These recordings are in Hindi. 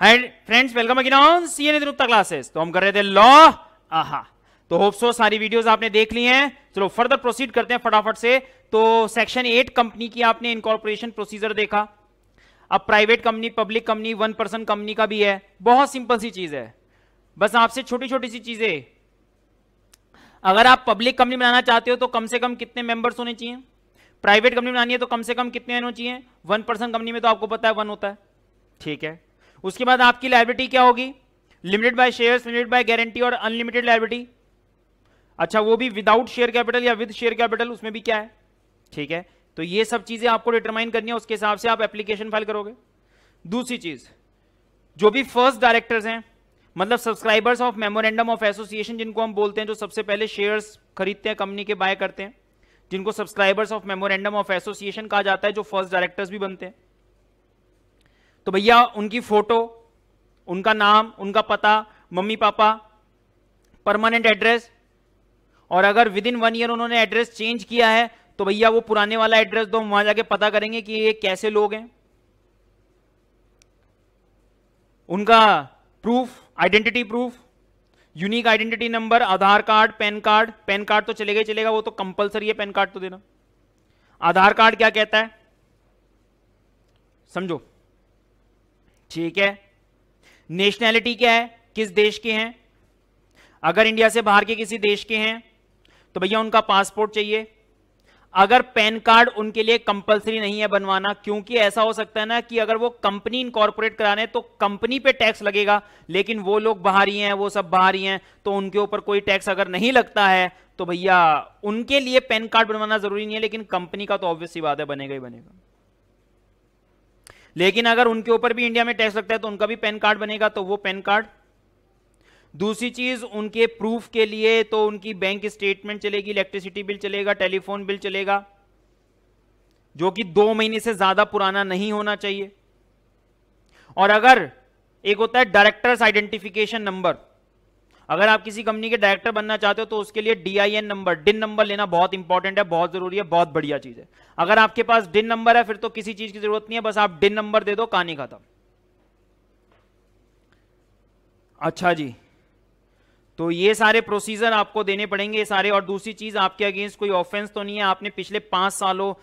Hi friends welcome again on classes तो हम कर रहे थे लॉ आहा तो होप सो सारी वीडियोस आपने देख ली हैं चलो फर्दर प्रोसीड करते हैं फटाफट से तो सेक्शन एट कंपनी की आपने इनकॉर्पोरेशन प्रोसीजर देखा अब private company public company one person company का भी है बहुत सिंपल सी चीज है बस आपसे छोटी छोटी सी चीजें अगर आप पब्लिक कंपनी बनाना चाहते हो तो कम से कम कितने मेंबर्स होने चाहिए प्राइवेट कंपनी बनानी है तो कम से कम कितने होने चाहिए वन पर्सन कंपनी में तो आपको पता है वन होता है ठीक है उसके बाद आपकी लाइब्रिटी क्या होगी limited by share limited by guarantee और अनलिमिटेड लाइब्रिटी अच्छा वो भी विदाउट शेयर कैपिटल या विद शेयर कैपिटल उसमें भी क्या है ठीक है तो ये सब चीजें आपको डिटरमाइन करनी है उसके हिसाब से आप एप्लीकेशन फाइल करोगे दूसरी चीज जो भी फर्स्ट डायरेक्टर्स हैं मतलब subscribers of memorandum of association जिनको हम बोलते हैं जो सबसे पहले शेयर्स खरीदते हैं कंपनी के बाय करते हैं जिनको subscribers of memorandum of association कहा जाता है जो फर्स्ट डायरेक्टर्स भी बनते हैं तो भैया उनकी फोटो उनका नाम उनका पता मम्मी पापा परमानेंट एड्रेस और अगर विद इन वन ईयर उन्होंने एड्रेस चेंज किया है तो भैया वो पुराने वाला एड्रेस दो तो हम वहां जाके पता करेंगे कि ये कैसे लोग हैं उनका proof identity proof unique identity number Aadhaar card pan card pan card तो चलेगा ही चलेगा वो तो कंपलसरी है पैन कार्ड तो देना आधार कार्ड क्या कहता है समझो ठीक है नेशनैलिटी क्या है किस देश के हैं अगर इंडिया से बाहर के किसी देश के हैं तो भैया उनका पासपोर्ट चाहिए अगर पैन कार्ड उनके लिए कंपलसरी नहीं है बनवाना क्योंकि ऐसा हो सकता है ना कि अगर वो कंपनी इनकॉर्पोरेट कराने तो कंपनी पे टैक्स लगेगा लेकिन वो लोग बाहर ही हैं वो सब बाहर ही हैं तो उनके ऊपर कोई टैक्स अगर नहीं लगता है तो भैया उनके लिए पैन कार्ड बनवाना जरूरी नहीं है लेकिन कंपनी का तो ऑब्वियस ही बात है बनेगा ही बनेगा लेकिन अगर उनके ऊपर भी इंडिया में टैक्स लगता है तो उनका भी पैन कार्ड बनेगा तो वो पैन कार्ड दूसरी चीज उनके प्रूफ के लिए तो उनकी बैंक स्टेटमेंट चलेगी इलेक्ट्रिसिटी बिल चलेगा टेलीफोन बिल चलेगा जो कि दो महीने से ज्यादा पुराना नहीं होना चाहिए और अगर एक होता है डायरेक्टर्स आइडेंटिफिकेशन नंबर अगर आप किसी कंपनी के डायरेक्टर बनना चाहते हो तो उसके लिए डीआईएन नंबर डिन नंबर लेना बहुत इंपॉर्टेंट है बहुत जरूरी है बहुत बढ़िया चीज है अगर आपके पास डिन नंबर है फिर तो किसी चीज की जरूरत नहीं है बस आप डिन नंबर दे दो कहानी खत्म अच्छा जी तो ये सारे प्रोसीजर आपको देने पड़ेंगे ये सारे और दूसरी चीज आपके अगेंस्ट कोई ऑफेंस तो नहीं है आपने पिछले पांच सालों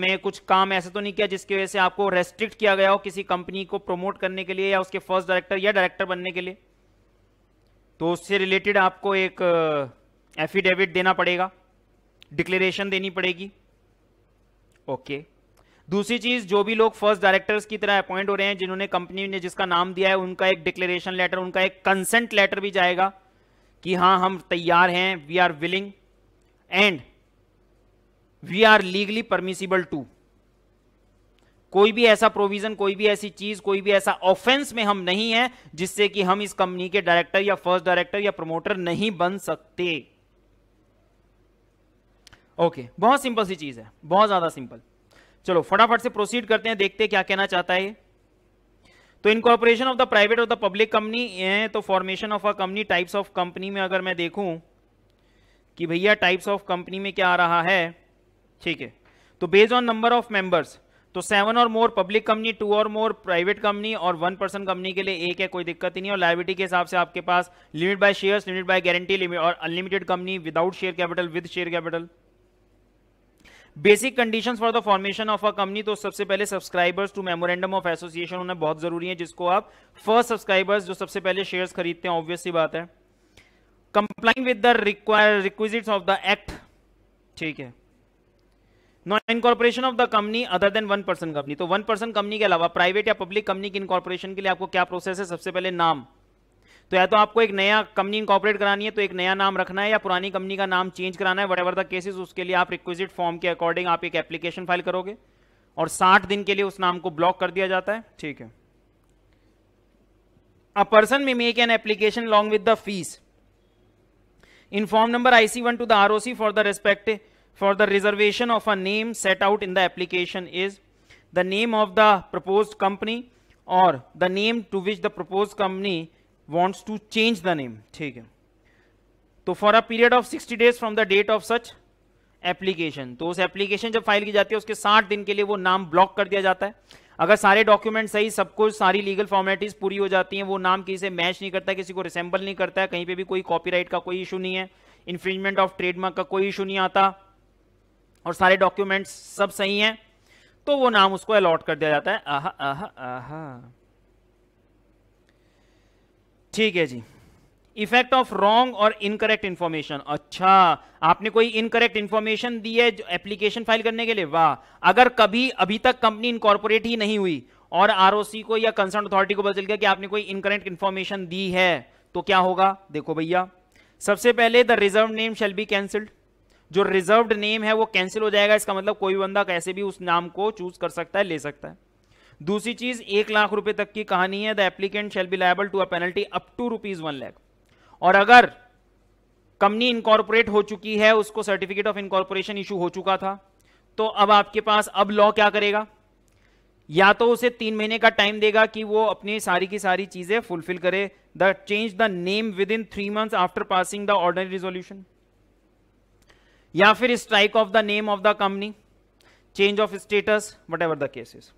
में कुछ काम ऐसा तो नहीं किया जिसकी वजह से आपको रेस्ट्रिक्ट किया गया हो किसी कंपनी को प्रमोट करने के लिए या उसके फर्स्ट डायरेक्टर या डायरेक्टर बनने के लिए तो उससे रिलेटेड आपको एक एफिडेविट देना पड़ेगा डिक्लेरेशन देनी पड़ेगी ओके दूसरी चीज जो भी लोग फर्स्ट डायरेक्टर्स की तरह अपॉइंट हो रहे हैं जिन्होंने कंपनी ने जिसका नाम दिया है उनका एक डिक्लेरेशन लेटर उनका एक कंसेंट लेटर भी जाएगा कि हां हम तैयार हैं we are willing and we are legally permissible to कोई भी ऐसा प्रोविजन कोई भी ऐसी चीज कोई भी ऐसा ऑफेंस में हम नहीं है जिससे कि हम इस कंपनी के डायरेक्टर या फर्स्ट डायरेक्टर या प्रमोटर नहीं बन सकते ओके okay, बहुत सिंपल सी चीज है बहुत ज्यादा सिंपल चलो फटाफट से प्रोसीड करते हैं देखते हैं क्या कहना चाहता है तो इनकॉर्पोरेशन ऑफ द प्राइवेट और द पब्लिक कंपनी तो formation of a company types of company में अगर मैं देखूं कि भैया टाइप्स ऑफ कंपनी में क्या आ रहा है ठीक है तो based on number of members तो सेवन और मोर पब्लिक कंपनी टू और मोर प्राइवेट कंपनी और वन पर्सन कंपनी के लिए एक है कोई दिक्कत ही नहीं और लाइबिलिटी के हिसाब से आपके पास limit by share limit by guarantee limit और unlimited company without share capital with share capital basic conditions for the formation of a company तो सबसे पहले subscribers to memorandum of association होना बहुत जरूरी है जिसको आप फर्स्ट सब्सक्राइबर्स जो सबसे पहले शेयर्स खरीदते हैं ऑब्वियस बात है complying with the require requisite of the act ठीक है non incorporation of the company other than one person company तो वन पर्सन कंपनी के अलावा प्राइवेट या पब्लिक कंपनी की इनकॉर्पोरेशन के लिए आपको क्या प्रोसेस है सबसे पहले नाम तो या तो आपको एक नया कंपनी इनकॉर्पोरेट करानी है तो एक नया नाम रखना है या पुरानी कंपनी का नाम चेंज कराना है वट एवर द केसेस उसके लिए आप रिक्विजिट फॉर्म के अकॉर्डिंग आप एक एप्लीकेशन फाइल करोगे और 60 दिन के लिए उस नाम को ब्लॉक कर दिया जाता है ठीक है a person may make an application long with the fees in form number IC1 to the ROC for the respective for the reservation of a name set out in the application is the name of the proposed company or the name to which the proposed company wants to change the name ठीक है तो for a period of 60 days from the date of such application तो उस एप्लीकेशन जब फाइल की जाती है उसके 60 दिन के लिए वो नाम ब्लॉक कर दिया जाता है अगर सारे डॉक्यूमेंट सही सब कुछ सारी लीगल फॉर्मेलिटीज पूरी हो जाती हैं वो नाम किसी से मैच नहीं करता किसी को रिसेंबल नहीं करता है कहीं पे भी कोई कॉपीराइट का कोई इशू नहीं है इन्फ्रिंजमेंट ऑफ ट्रेडमार्क का कोई इशू नहीं आता और सारे डॉक्यूमेंट्स सब सही हैं तो वो नाम उसको अलॉट कर दिया जाता है आह आह आह ठीक है जी इफेक्ट ऑफ रॉन्ग और इनकरेक्ट इंफॉर्मेशन अच्छा आपने कोई इनकरेक्ट इंफॉर्मेशन दी है एप्लीकेशन फाइल करने के लिए वाह अगर कभी अभी तक कंपनी इनकॉर्पोरेट ही नहीं हुई और आरओसी को या कंसर्न अथॉरिटी को बदल चल गया कि आपने कोई इनकरेक्ट इंफॉर्मेशन दी है तो क्या होगा देखो भैया सबसे पहले the reserve name shall be cancelled जो रिजर्व्ड नेम है वो कैंसिल हो जाएगा इसका मतलब कोई बंदा कैसे भी उस नाम को चूज कर सकता है ले सकता है दूसरी चीज एक लाख रुपए तक की कहानी है the applicant shall be liable to a penalty up to rupees one lakh और अगर कंपनी इनकॉर्पोरेट हो चुकी है उसको सर्टिफिकेट ऑफ इनकॉर्पोरेशन इशू हो चुका था तो अब आपके पास अब लॉ क्या करेगा या तो उसे तीन महीने का टाइम देगा कि वो अपनी सारी की सारी चीजें फुलफिल करे the change the name within three month after passing the ordinary resolution या फिर strike off the name of the company change of status whatever the cases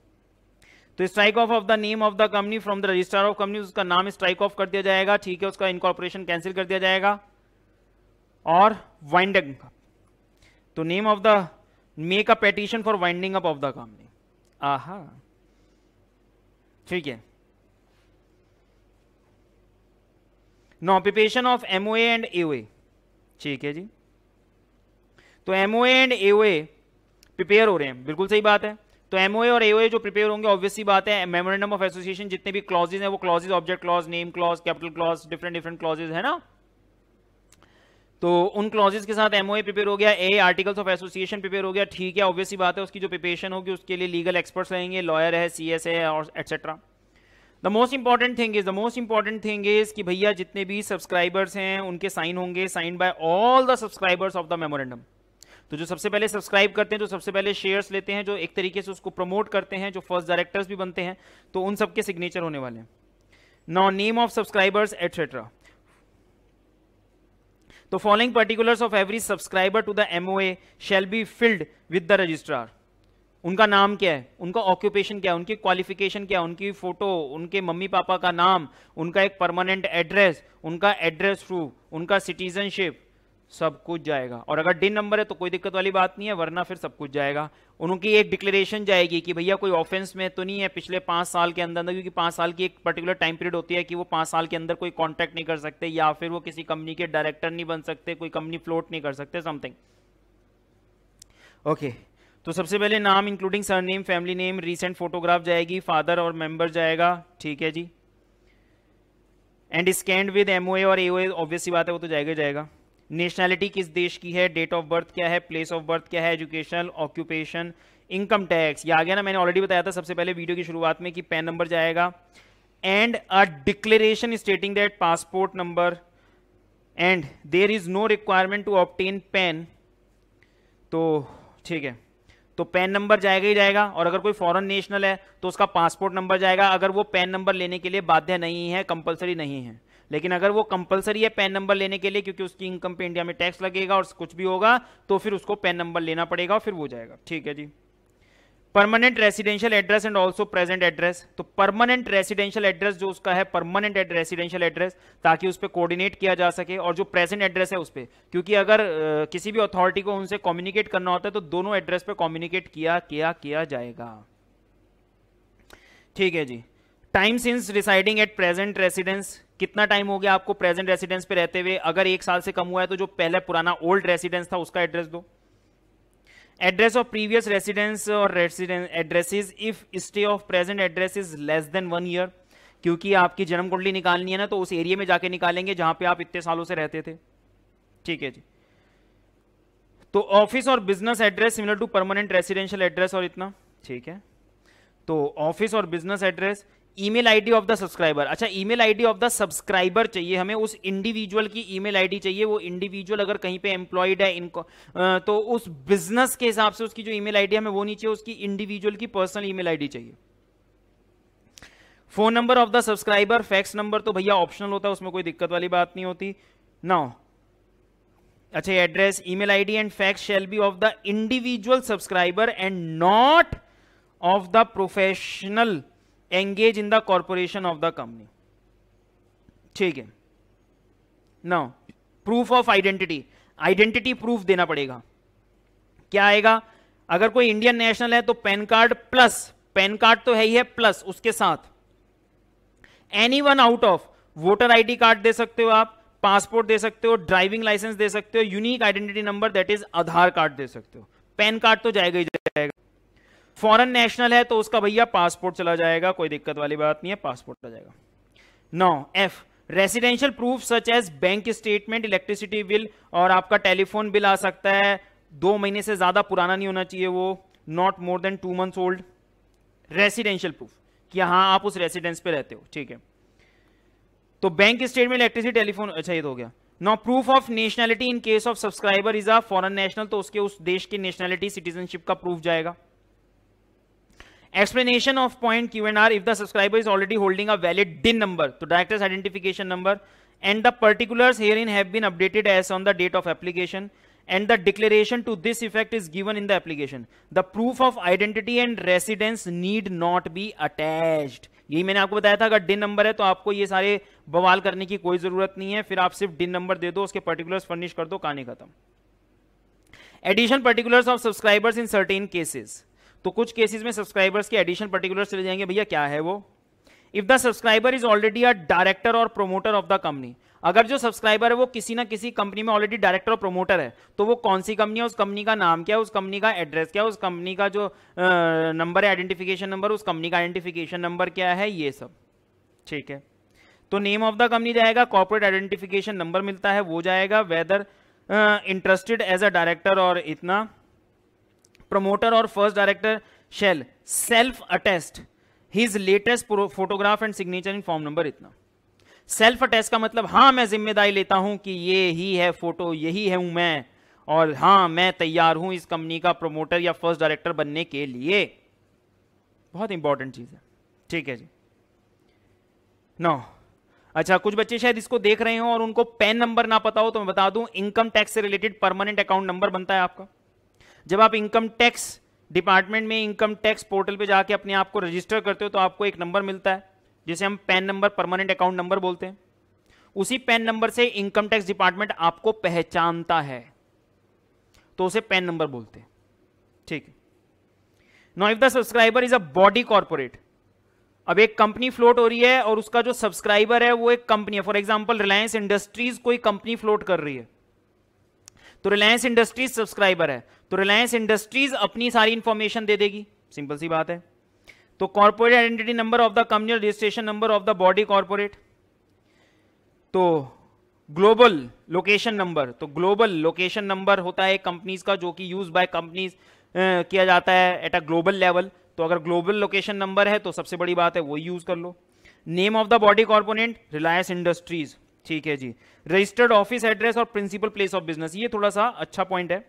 तो strike off of the name of the company from the register of company उसका नाम स्ट्राइक ऑफ कर दिया जाएगा ठीक है उसका इनकॉर्पोरेशन कैंसिल कर दिया जाएगा और वाइंडिंग तो name of the make a petition for winding up of the company आहा ठीक है no of MOA and AOA ठीक है जी तो एमओ एंड एओए प्रिपेयर हो रहे हैं बिल्कुल सही बात है तो एमओए और एओए जो प्रिपेयर होंगे ऑब्वियसली बात है मेमोरेंडम ऑफ एसोसिएशन जितने भी क्लॉजेज हैं वो clauses object clause name clause capital clause different different clauses है ना तो उन क्लॉजेज के साथ एमओए प्रिपेयर हो गया a articles of association prepare हो गया ठीक है ऑब्वियसली बात है उसकी जो प्रिपेशन होगी उसके लिए लीगल एक्सपर्ट्स रहेंगे लॉयर है सी एस है और etcetera the most important thing is the most important thing is कि भैया जितने भी सब्सक्राइबर्स हैं उनके साइन होंगे sign by all the subscribers of the memorandum तो जो सबसे पहले सब्सक्राइब करते हैं जो सबसे पहले शेयर्स लेते हैं जो एक तरीके से उसको प्रमोट करते हैं जो फर्स्ट डायरेक्टर्स भी बनते हैं तो उन सबके सिग्नेचर होने वाले हैं नॉ नेम ऑफ सब्सक्राइबर्स एटसेट्रा तो following particulars of every subscriber to the a shall be field with the registrar उनका नाम क्या है उनका ऑक्यूपेशन क्या है उनकी क्वालिफिकेशन क्या है उनकी फोटो उनके मम्मी पापा का नाम उनका एक परमानेंट एड्रेस उनका एड्रेस प्रूफ उनका सिटीजनशिप सब कुछ जाएगा और अगर डिन नंबर है तो कोई दिक्कत वाली बात नहीं है वरना फिर सब कुछ जाएगा उनकी एक डिक्लेरेशन जाएगी कि भैया कोई ऑफेंस में तो नहीं है पिछले पांच साल के अंदर अंदर क्योंकि पांच साल की एक पर्टिकुलर टाइम पीरियड होती है कि वो पांच साल के अंदर कोई कॉन्टैक्ट नहीं कर सकते या फिर वो किसी कंपनी के डायरेक्टर नहीं बन सकते कोई कंपनी फ्लोट नहीं कर सकते समथिंग ओके okay. तो सबसे पहले नाम including surname family name recent photograph जाएगी फादर और मेंबर जाएगा ठीक है जी एंड स्कैंड विद एमओ और एओए ऑब्वियसली बात है वो तो जाएगा जाएगा नेशनैलिटी किस देश की है डेट ऑफ बर्थ क्या है प्लेस ऑफ बर्थ क्या है एजुकेशनल ऑक्यूपेशन इनकम टैक्स ये आ गया ना मैंने ऑलरेडी बताया था सबसे पहले वीडियो की शुरुआत में कि पैन नंबर जाएगा and a declaration stating that passport number and there is no requirement to obtain PAN तो ठीक है तो पैन नंबर जाएगा ही जाएगा और अगर कोई फॉरेन नेशनल है तो उसका पासपोर्ट नंबर जाएगा अगर वो पैन नंबर लेने के लिए बाध्य नहीं है कंपलसरी नहीं है लेकिन अगर वो कंपलसरी है पैन नंबर लेने के लिए क्योंकि उसकी इनकम पे इंडिया में टैक्स लगेगा और कुछ भी होगा तो फिर उसको पैन नंबर लेना पड़ेगा फिर वो जाएगा ठीक है जी permanent residential address and also present address तो परमानेंट रेसिडेंशियल एड्रेस जो उसका है परमानेंट रेसिडेंशियल एड्रेस ताकि उस पर कोऑर्डिनेट किया जा सके और जो प्रेजेंट एड्रेस है उस पर क्योंकि अगर आ, किसी भी अथॉरिटी को उनसे कम्युनिकेट करना होता है तो दोनों एड्रेस पे कम्युनिकेट किया किया किया जाएगा ठीक है जी time since residing at present residence कितना टाइम हो गया आपको प्रेजेंट रेसिडेंस पे रहते हुए अगर एक साल से कम हुआ है तो जो पहले पुराना ओल्ड रेसिडेंस था उसका एड्रेस दो एड्रेस ऑफ प्रीवियस रेसिडेंस और residence addresses if stay of present address is less than one year क्योंकि आपकी जन्म कुंडली निकालनी है ना तो उस एरिया में जाके निकालेंगे जहां पे आप इतने सालों से रहते थे ठीक है जी तो ऑफिस और business address similar to permanent residential address और इतना ठीक है तो ऑफिस और business address email ID of the subscriber अच्छा email ID of the subscriber चाहिए हमें उस इंडिविजुअल की ईमेल आईडी चाहिए वो इंडिविजुअल अगर कहीं पे एम्प्लॉयड है इनको तो उस बिजनेस के हिसाब से उसकी जो ईमेल आईडी हमें वो नहीं चाहिए उसकी इंडिविजुअल की पर्सनल ईमेल आईडी चाहिए phone number of the subscriber fax number तो भैया ऑप्शनल होता है उसमें कोई दिक्कत वाली बात नहीं होती ना अच्छा address email ID and fax shall be of the individual subscriber and not of the professional engage in the corporation of the company ठीक है न proof of identity identity proof देना पड़ेगा क्या आएगा अगर कोई इंडियन नेशनल है तो PAN card plus PAN card तो है ही है प्लस उसके साथ any one out of voter ID card दे सकते हो आप पासपोर्ट दे सकते हो ड्राइविंग लाइसेंस दे सकते हो unique identity number that is Aadhaar card दे सकते हो पैन कार्ड तो जाएगा ही फॉरेन नेशनल है तो उसका भैया पासपोर्ट चला जाएगा कोई दिक्कत वाली बात नहीं है पासपोर्ट चला जाएगा नौ F residential proof such as bank statement electricity bill और आपका टेलीफोन बिल आ सकता है दो महीने से ज्यादा पुराना नहीं होना चाहिए वो not more than two months old residential proof कि हाँ आप उस रेसिडेंस पे रहते हो ठीक है तो बैंक स्टेटमेंट इलेक्ट्रिसिटी टेलीफोन अच्छा ये तो हो गया no proof of nationality in case of subscriber is a foreign national तो उसके उस देश की नेशनैलिटी सिटीजनशिप का प्रूफ जाएगा explanation of point Q and R if the subscriber is already holding a valid DIN number तो directors identification number and the particular herein have been updated as on the date of application and the declaration to this effect is given in the application the proof of identity and residence need not be attached यही मैंने आपको बताया था अगर डिन नंबर है तो आपको ये सारे बवाल करने की कोई जरूरत नहीं है फिर आप सिर्फ डिन नंबर दे दो उसके पर्टिकुलर्स फर्निश कर दो कहानी खत्म addition particulars of subscribers in certain cases तो कुछ केसेस में सब्सक्राइबर्स के एडिशन पर्टिकुलर चले जाएंगे भैया क्या है वो if the subscriber is already a director और प्रोमोटर ऑफ द कंपनी अगर जो सब्सक्राइबर है वो किसी ना किसी कंपनी में ऑलरेडी डायरेक्टर और प्रोमोटर है तो वो कौन सी कंपनी है उस कंपनी का नाम क्या है उस कंपनी का एड्रेस क्या है उस कंपनी का जो नंबर है आइडेंटिफिकेशन नंबर उस कंपनी का आइडेंटिफिकेशन नंबर क्या है ये सब ठीक है तो नेम ऑफ द कंपनी जाएगा कॉर्पोरेट आइडेंटिफिकेशन नंबर मिलता है वो जाएगा whether interested as a director और इतना प्रमोटर और first director shall self attest his latest photograph and signature in form number इतना सेल्फ अटेस्ट का मतलब हां मैं जिम्मेदारी लेता हूं कि ये ही है फोटो यही है हूं मैं और हाँ मैं तैयार हूं इस कंपनी का प्रोमोटर या फर्स्ट डायरेक्टर बनने के लिए बहुत इंपॉर्टेंट चीज है ठीक है जी नौ अच्छा कुछ बच्चे शायद इसको देख रहे हो और उनको पैन नंबर ना पता हो तो मैं बता दूं इनकम टैक्स से रिलेटेड परमानेंट अकाउंट नंबर बनता है आपका जब आप इनकम टैक्स डिपार्टमेंट में इनकम टैक्स पोर्टल पे जाके अपने आप को रजिस्टर करते हो तो आपको एक नंबर मिलता है जिसे हम PAN number permanent account number बोलते हैं उसी पैन नंबर से इनकम टैक्स डिपार्टमेंट आपको पहचानता है तो उसे पैन नंबर बोलते हैं ठीक no if the subscriber is a body corporate अब एक कंपनी फ्लोट हो रही है और उसका जो सब्सक्राइबर है वो एक कंपनी है फॉर एग्जाम्पल रिलायंस इंडस्ट्रीज कोई कंपनी फ्लोट कर रही है तो रिलायंस इंडस्ट्रीज सब्सक्राइबर है तो रिलायंस इंडस्ट्रीज अपनी सारी इंफॉर्मेशन दे देगी सिंपल सी बात है तो corporate identity number of the company registration number of the body corporate तो ग्लोबल लोकेशन नंबर तो ग्लोबल लोकेशन नंबर होता है कंपनीज का जो कि यूज बाय कंपनीज किया जाता है एट अ ग्लोबल लेवल तो अगर ग्लोबल लोकेशन नंबर है तो सबसे बड़ी बात है वो यूज कर लो name of the body corporate Reliance Industries ठीक है जी रजिस्टर्ड ऑफिस एड्रेस और प्रिंसिपल प्लेस ऑफ बिजनेस ये थोड़ा सा अच्छा पॉइंट है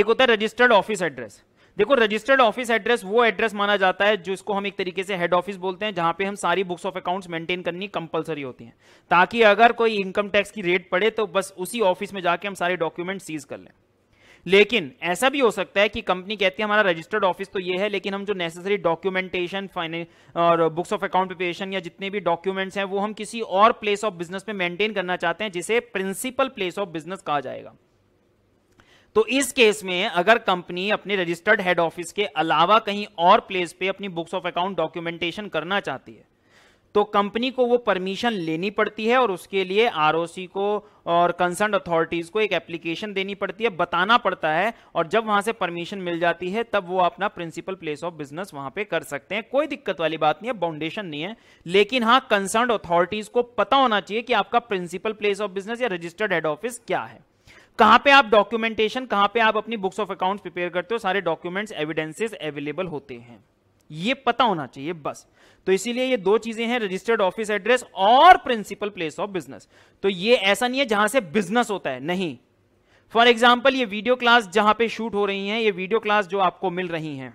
एक होता है रजिस्टर्ड ऑफिस एड्रेस देखो रजिस्टर्ड ऑफिस एड्रेस वो एड्रेस माना जाता है जिसको हम एक तरीके से हेड ऑफिस बोलते हैं जहां पे हम सारी बुक्स ऑफ अकाउंट्स मेंटेन करनी कंपलसरी होती हैं ताकि अगर कोई इनकम टैक्स की रेट पड़े तो बस उसी ऑफिस में जाके हम सारे डॉक्यूमेंट सीज कर लें लेकिन ऐसा भी हो सकता है कि कंपनी कहती है हमारा रजिस्टर्ड ऑफिस तो ये है लेकिन हम जो नेसेसरी डॉक्यूमेंटेशन फाइनेंस और बुक्स ऑफ अकाउंट प्रिपरेशन या जितने भी डॉक्यूमेंट्स हैं वो हम किसी और प्लेस ऑफ बिजनेस में मेंटेन करना चाहते हैं जिसे प्रिंसिपल प्लेस ऑफ बिजनेस कहा जाएगा तो इस केस में अगर कंपनी अपने रजिस्टर्ड हेड ऑफिस के अलावा कहीं और प्लेस पे अपनी बुक्स ऑफ अकाउंट डॉक्यूमेंटेशन करना चाहती है तो कंपनी को वो परमिशन लेनी पड़ती है और उसके लिए आर को और कंसर्न अथॉरिटीज को एक एप्लीकेशन देनी पड़ती है बताना पड़ता है और जब वहां से परमिशन मिल जाती है तब वो अपना प्रिंसिपल प्लेस ऑफ बिजनेस वहां पे कर सकते हैं कोई दिक्कत वाली बात नहीं है बाउंडेशन नहीं है लेकिन हाँ कंसर्न अथॉरिटीज को पता होना चाहिए कि आपका प्रिंसिपल प्लेस ऑफ बिजनेस या रजिस्टर्ड हेड ऑफिस क्या है कहां पे आप डॉक्यूमेंटेशन कहां पे आप अपनी बुक्स ऑफ अकाउंट्स प्रिपेयर करते हो सारे डॉक्यूमेंट्स एविडेंसेस अवेलेबल होते हैं ये पता होना चाहिए बस तो इसीलिए ये दो चीजें हैं रजिस्टर्ड ऑफिस एड्रेस और प्रिंसिपल प्लेस ऑफ बिजनेस तो ये ऐसा नहीं है जहां से बिजनेस होता है नहीं फॉर एग्जाम्पल ये वीडियो क्लास जहां पे शूट हो रही है ये वीडियो क्लास जो आपको मिल रही है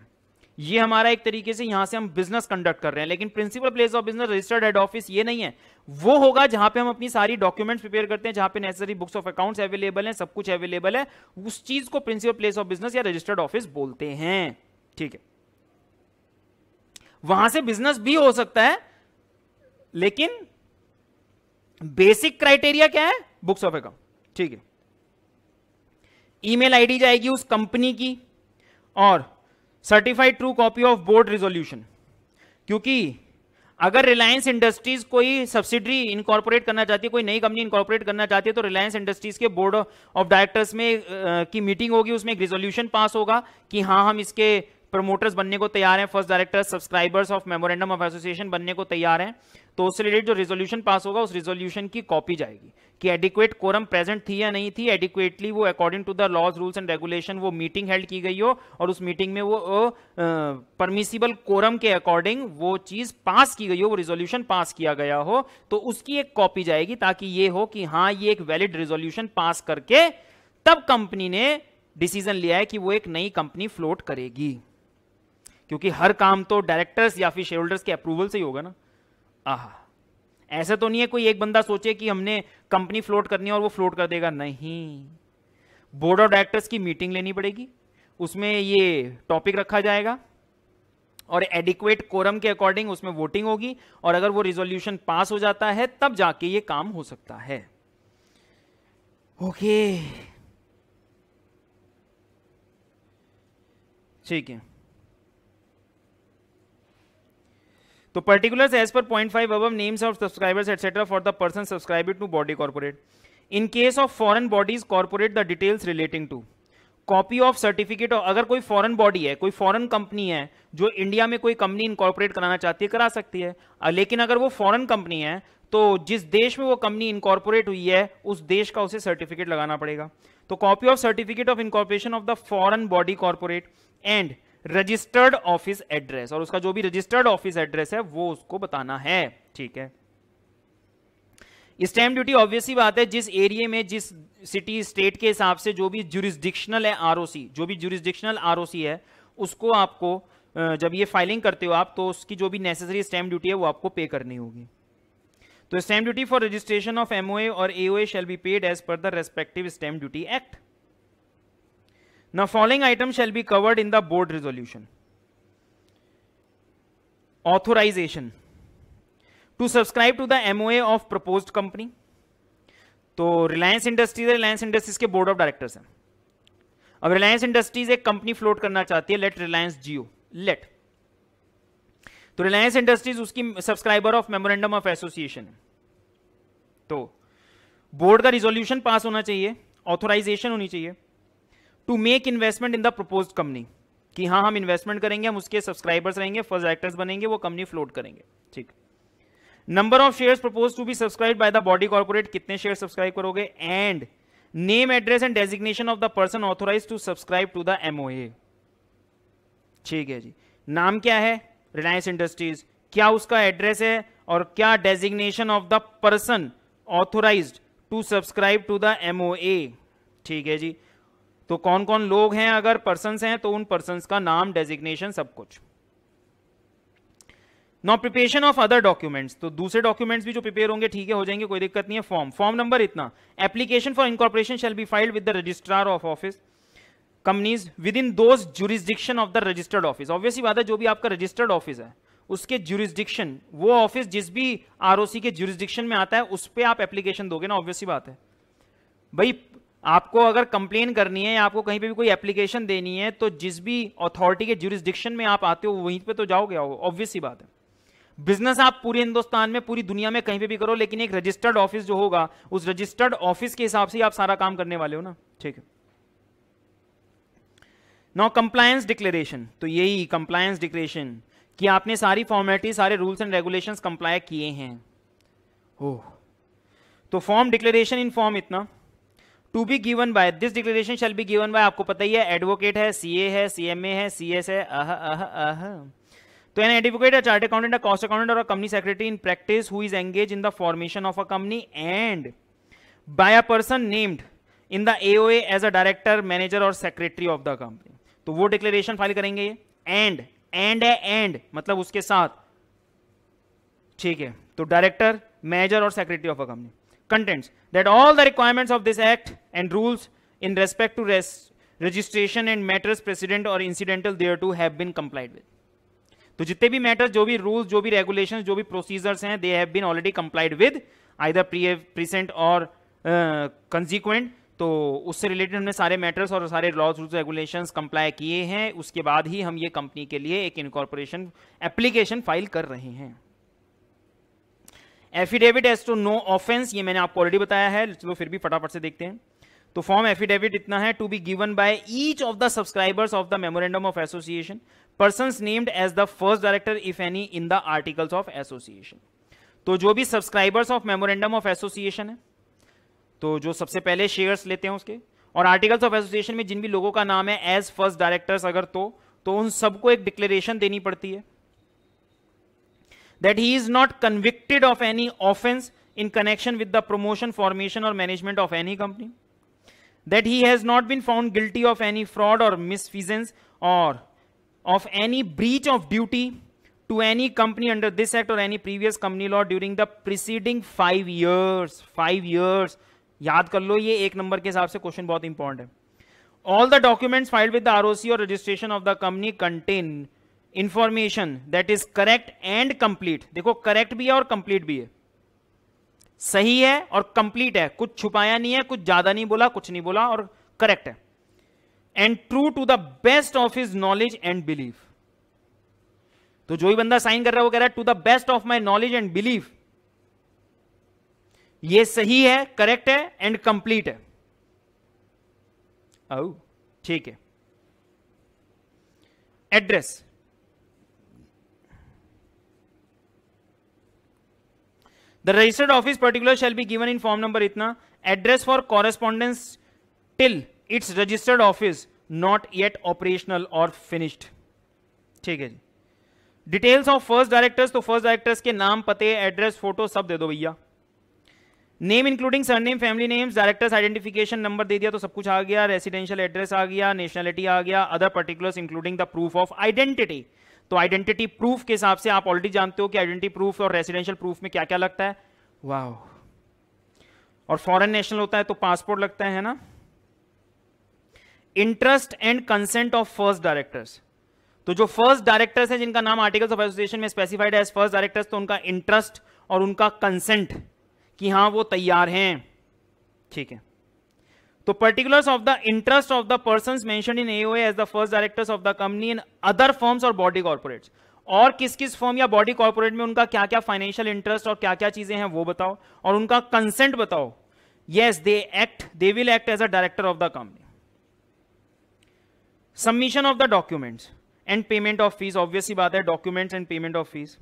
ये हमारा एक तरीके से यहां से हम बिजनेस कंडक्ट कर रहे हैं लेकिन principal place of business registered head office ये नहीं है वो होगा जहां पे हम अपनी सारी डॉक्यूमेंट्स प्रिपेयर करते हैं जहां पे necessary books of accounts available है सब कुछ अवेलेबल है उस चीज को प्रिंसिपल प्लेस ऑफ बिजनेस या रजिस्टर्ड ऑफिस बोलते हैं ठीक है वहां से बिजनेस भी हो सकता है लेकिन बेसिक क्राइटेरिया क्या है बुक्स ऑफ अकाउंट ठीक है ईमेल आईडी जाएगी उस कंपनी की और certified true copy of board resolution क्योंकि अगर रिलायंस इंडस्ट्रीज कोई सब्सिडरी इनकॉर्पोरेट करना चाहती है कोई नई कंपनी इनकॉर्पोरेट करना चाहती है तो रिलायंस इंडस्ट्रीज के बोर्ड ऑफ डायरेक्टर्स में आ, की मीटिंग होगी उसमें एक रिजोल्यूशन पास होगा कि हाँ हम इसके प्रमोटर्स बनने को तैयार हैं first director subscribers of memorandum of association बनने को तैयार हैं तो उससे रिलेटेड जो रेजोल्यूशन पास होगा उस रेजोल्यूशन की कॉपी जाएगी कि एडिक्वेट कोरम प्रेजेंट थी या नहीं थी एडिक्वेटली वो according to the laws rules and regulation वो मीटिंग हेल्ड की गई हो और उस मीटिंग में वो परमिसिबल कोरम के अकॉर्डिंग वो चीज पास की गई हो वो रिजोल्यूशन पास किया गया हो तो उसकी एक कॉपी जाएगी ताकि ये हो कि हाँ ये एक वैलिड रिजोल्यूशन पास करके तब कंपनी ने डिसीजन लिया है कि वो एक नई कंपनी फ्लोट करेगी क्योंकि हर काम तो डायरेक्टर्स या फिर शेयर होल्डर्स के अप्रूवल से ही होगा ना आह ऐसा तो नहीं है कोई एक बंदा सोचे कि हमने कंपनी फ्लोट करनी है और वो फ्लोट कर देगा नहीं बोर्ड ऑफ डायरेक्टर्स की मीटिंग लेनी पड़ेगी उसमें ये टॉपिक रखा जाएगा और एडिक्वेट कोरम के अकॉर्डिंग उसमें वोटिंग होगी और अगर वो रिजोल्यूशन पास हो जाता है तब जाके ये काम हो सकता है ओके ठीक है तो particular as per point five अब names of subscribers etcetera for the person subscribe to body corporate in case of foreign bodies corporate the details relating to copy of certificate अगर कोई फॉरन बॉडी है कोई फॉरन कंपनी है जो इंडिया में कोई कंपनी इनकॉर्पोरेट कराना चाहती है करा सकती है लेकिन अगर वो फॉरन कंपनी है तो जिस देश में वो कंपनी इनकॉर्पोरेट हुई है उस देश का उसे सर्टिफिकेट लगाना पड़ेगा तो copy of certificate of incorporation of the foreign body corporate and registered office address और उसका जो भी रजिस्टर्ड ऑफिस एड्रेस है वो उसको बताना है ठीक है स्टैम्प ड्यूटी ऑब्वियसली बात है जिस एरिया में जिस सिटी स्टेट के हिसाब से जो भी जुरिस्डिक्शनल है आरओसी जो भी जुरिस्डिक्शनल आरओसी है उसको आपको जब ये फाइलिंग करते हो आप तो उसकी जो भी नेसेसरी स्टैम्प ड्यूटी है वो आपको पे करनी होगी तो stamp duty for registration of MOA और AOA shall be paid as per the respective stamp duty act Now following item shall be covered in the board resolution. Authorization to subscribe to the MOA of proposed company. तो रिलायंस इंडस्ट्रीज रिलायंस इंडस्ट्रीज के बोर्ड ऑफ डायरेक्टर्स हैं अब रिलायंस इंडस्ट्रीज एक कंपनी फ्लोट करना चाहती है लेट रिलायंस जियो लेट तो रिलायंस इंडस्ट्रीज उसकी subscriber of memorandum of association है तो बोर्ड का रिजोल्यूशन पास होना चाहिए ऑथोराइजेशन होनी चाहिए to make investment in the propose company कि हाँ हम इन्वेस्टमेंट करेंगे हम उसके सब्सक्राइबर्स रहेंगे फर्स्ट एक्टर्स बनेंगे वो कंपनी फ्लोट करेंगे ठीक number of shares propose to be subscribe by the body corporate कितने शेयर सब्सक्राइब करोगे and name address and designation of the person authorise to subscribe to the MOA ठीक है जी नाम क्या है रिलायंस इंडस्ट्रीज क्या उसका एड्रेस है और क्या designation of the person authorise to subscribe to the MOA ठीक है जी तो कौन कौन लोग हैं अगर पर्सन हैं तो उन पर्सन का नाम डेजिग्नेशन सब कुछ no preparation of other documents तो दूसरे डॉक्यूमेंट्स भी जो प्रिपेयर होंगे ठीक है हो जाएंगे कोई दिक्कत नहीं है फॉर्म फॉर्म नंबर इतना application for incorporation shall be filed with the registrar of office companies within those jurisdiction of the registered office obviously बात है जो भी आपका रजिस्टर्ड ऑफिस है उसके जुरिस्डिक्शन वो ऑफिस जिस भी आर के जुरिस्डिक्शन में आता है उस पर आप एप्लीकेशन दोगे ना ऑब्वियसली बात है भाई आपको अगर कंप्लेन करनी है या आपको कहीं पे भी कोई एप्लीकेशन देनी है तो जिस भी अथॉरिटी के जुरिस्डिक्शन में आप आते हो वहीं पे तो जाओगे ऑब्वियस ही बात है बिजनेस आप पूरे हिंदुस्तान में पूरी दुनिया में कहीं पे भी करो लेकिन एक रजिस्टर्ड ऑफिस जो होगा उस रजिस्टर्ड ऑफिस के हिसाब से आप सारा काम करने वाले हो ना ठीक है नो कंप्लायंस डिक्लेरेशन तो यही कंप्लायंस डिक्लेरेशन कि आपने सारी फॉर्मेलिटी सारे रूल्स एंड रेगुलेशंस कंप्लाई किए हैं ओह तो फॉर्म डिक्लेरेशन इन फॉर्म इतना to be given by this declaration shall be given by आपको पता ही है एडवोकेट है सीए है सीएमए है सीएस है अह अह अह तो an advocate chart accountant cost accountant और company secretary in practice who is engage in the formation of a company and by a person named in the AOA as a director manager और सेक्रेटरी ऑफ द कंपनी तो वो डिक्लेरेशन फाइल करेंगे एंड एंड है एंड मतलब उसके साथ ठीक है तो डायरेक्टर मैनेजर और secretary of a company contents that all the requirements of this act and rules in respect to res registration and matters precedent or incidental thereto have been complied with to jitne bhi matters jo bhi rules jo bhi regulations jo bhi procedures hain they have been already complied with either pre present or uh, consequent तो उससे रिलेटेड हमने सारे मैटर्स और सारे लॉज रूल्स रेगुलेशंस कंप्लाई किए हैं उसके बाद ही हम ये कंपनी के लिए एक इनकॉर्पोरेशन एप्लीकेशन फाइल कर रहे हैं affidavit as to no offence ये मैंने आपको ऑलरेडी बताया है चलो फिर भी फटाफट से देखते हैं तो फॉर्म एफिडेविट इतना है to be given by each of the subscribers of the memorandum of association person named as the first director if any in the articles of association तो जो भी subscribers of memorandum of association है तो जो सबसे पहले शेयर्स लेते हैं उसके और आर्टिकल्स ऑफ एसोसिएशन में जिन भी लोगों का नाम है एज फर्स्ट डायरेक्टर्स अगर तो, तो उन सबको एक डिक्लेरेशन देनी पड़ती है that he is not convicted of any offense in connection with the promotion, formation or management of any company, that he has not been found guilty of any fraud or misfeasance or of any breach of duty to any company under this act or any previous company law during the preceding five years five years याद कर लो ये एक नंबर के हिसाब से क्वेश्चन बहुत इंपॉर्टेंट है all the documents file with the ROC और registration of the company contain information that is correct and complete देखो करेक्ट भी है और कंप्लीट भी है सही है और कंप्लीट है कुछ छुपाया नहीं है कुछ ज्यादा नहीं बोला कुछ नहीं बोला और करेक्ट है and true to the best of his knowledge and belief तो जो भी बंदा साइन कर रहा है वो कह रहा है to the best of my knowledge and belief ये सही है करेक्ट है एंड कंप्लीट है ठीक है address the registered office particular shall be given in form number इतना address for correspondence till its registered office not yet operational और फिनिश्ड ठीक है जी डिटेल्स ऑफ फर्स्ट डायरेक्टर्स तो फर्स्ट डायरेक्टर्स के नाम पते एड्रेस फोटो सब दे दो भैया name including surname family names directors identification number दे दिया तो सब कुछ आ गया रेसिडेंशियल एड्रेस आ गया नेशनलिटी आ गया other particulars including the proof of identity तो आइडेंटिटी प्रूफ के हिसाब से आप ऑलरेडी जानते हो कि आइडेंटिटी प्रूफ और रेसिडेंशियल प्रूफ में क्या क्या लगता है वाह और फॉरेन नेशनल होता है तो पासपोर्ट लगता है ना interest and consent of first directors तो जो फर्स्ट डायरेक्टर्स हैं जिनका नाम आर्टिकल्स ऑफ एसोसिएशन में स्पेसिफाइड है एज फर्स्ट डायरेक्टर्स तो उनका इंटरेस्ट और उनका कंसेंट कि हाँ वो तैयार हैं ठीक है तो particulars of the interest of the person mention in AOA as the first directors of the company in other firms और बॉडी कॉर्पोरेट्स और किस किस फर्म या बॉडी कॉर्पोरेट में उनका क्या क्या फाइनेंशियल इंटरेस्ट और क्या क्या चीजें हैं वो बताओ और उनका कंसेंट बताओ yes they act they will act as a director of the company submission of the documents and payment of fees obviously बात है documents and payment of fees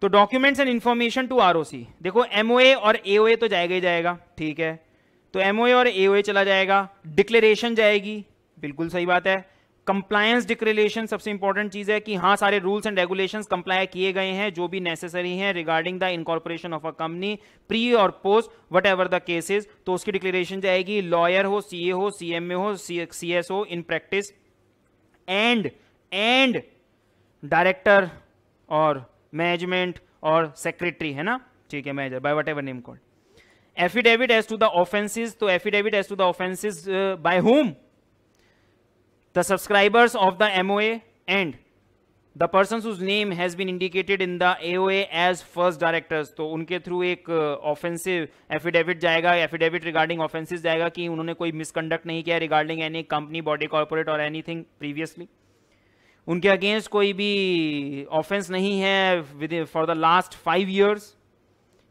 तो documents and information to are देखो एमओए और एओए तो जाएगा ही जाएगा ठीक है तो एम और ए चला जाएगा डिक्लेरेशन जाएगी बिल्कुल सही बात है कंप्लायंस डिक्लेरेशन सबसे इंपॉर्टेंट चीज है कि हाँ सारे रूल्स एंड रेगुलेशंस कंप्लाई किए गए हैं जो भी नेसेसरी हैं regarding the incorporation of a company pre और post whatever the cases तो उसकी डिक्लेरेशन जाएगी लॉयर हो सीए हो सीएमए हो सी हो in practice and and director और मैनेजमेंट और सेक्रेटरी है ना ठीक है manager by whatever name called affidavit as to the offences तो affidavit as to the offences by whom the subscribers of the MO and the person whose name has been indicated in the AOA as first directors तो उनके थ्रू एक ऑफेंसिव uh, एफिडेविट जाएगा एफिडेविट रिगार्डिंग ऑफेंसिस जाएगा कि उन्होंने कोई मिसकंडक्ट नहीं किया regarding any company body corporate और एनीथिंग प्रीवियसली उनके अगेंस्ट कोई भी ऑफेंस नहीं है with for the last five years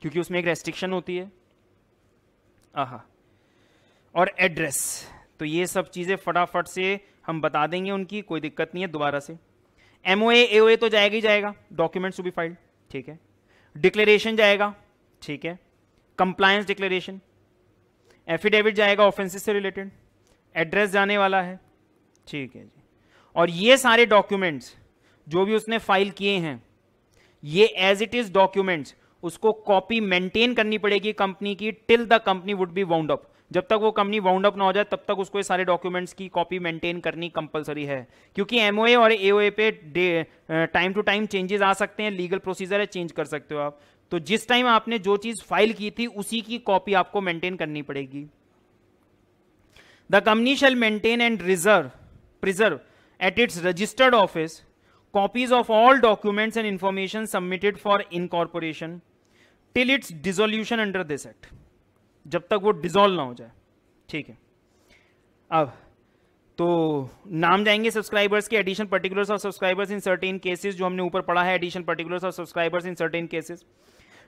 क्योंकि उसमें एक रेस्ट्रिक्शन होती है आहा और एड्रेस तो ये सब चीज़ें फटाफट से हम बता देंगे उनकी कोई दिक्कत नहीं है दोबारा से एम ओ तो जाएगा ही जाएगा डॉक्यूमेंट्स टू बी ठीक है डिक्लेरेशन जाएगा ठीक है कंप्लायंस डिक्लेरेशन एफिडेविट जाएगा ऑफेंसेस से रिलेटेड एड्रेस जाने वाला है ठीक है जी और ये सारे डॉक्यूमेंट्स जो भी उसने फाइल किए हैं ये एज इट इज डॉक्यूमेंट्स उसको कॉपी मेंटेन करनी पड़ेगी कंपनी की till the company would be wound up जब तक वो कंपनी वाउंड अप ना हो जाए तब तक उसको ये सारे डॉक्यूमेंट्स की कॉपी मेंटेन करनी कंपलसरी है क्योंकि एमओए और एओए पे टाइम टू टाइम चेंजेस आ सकते हैं लीगल प्रोसीजर है चेंज कर सकते हो आप तो जिस टाइम आपने जो चीज फाइल की थी उसी की कॉपी आपको मेंटेन करनी पड़ेगी the company shall maintain and reserve preserve at its registered office copies of all documents and information submitted for incorporation till its dissolution under this act जब तक वो डिजोल्व ना हो जाए ठीक है अब तो नाम जाएंगे सब्सक्राइबर्स के addition particulars of subscribers in certain cases जो हमने ऊपर पढ़ा है addition particulars of subscribers in certain cases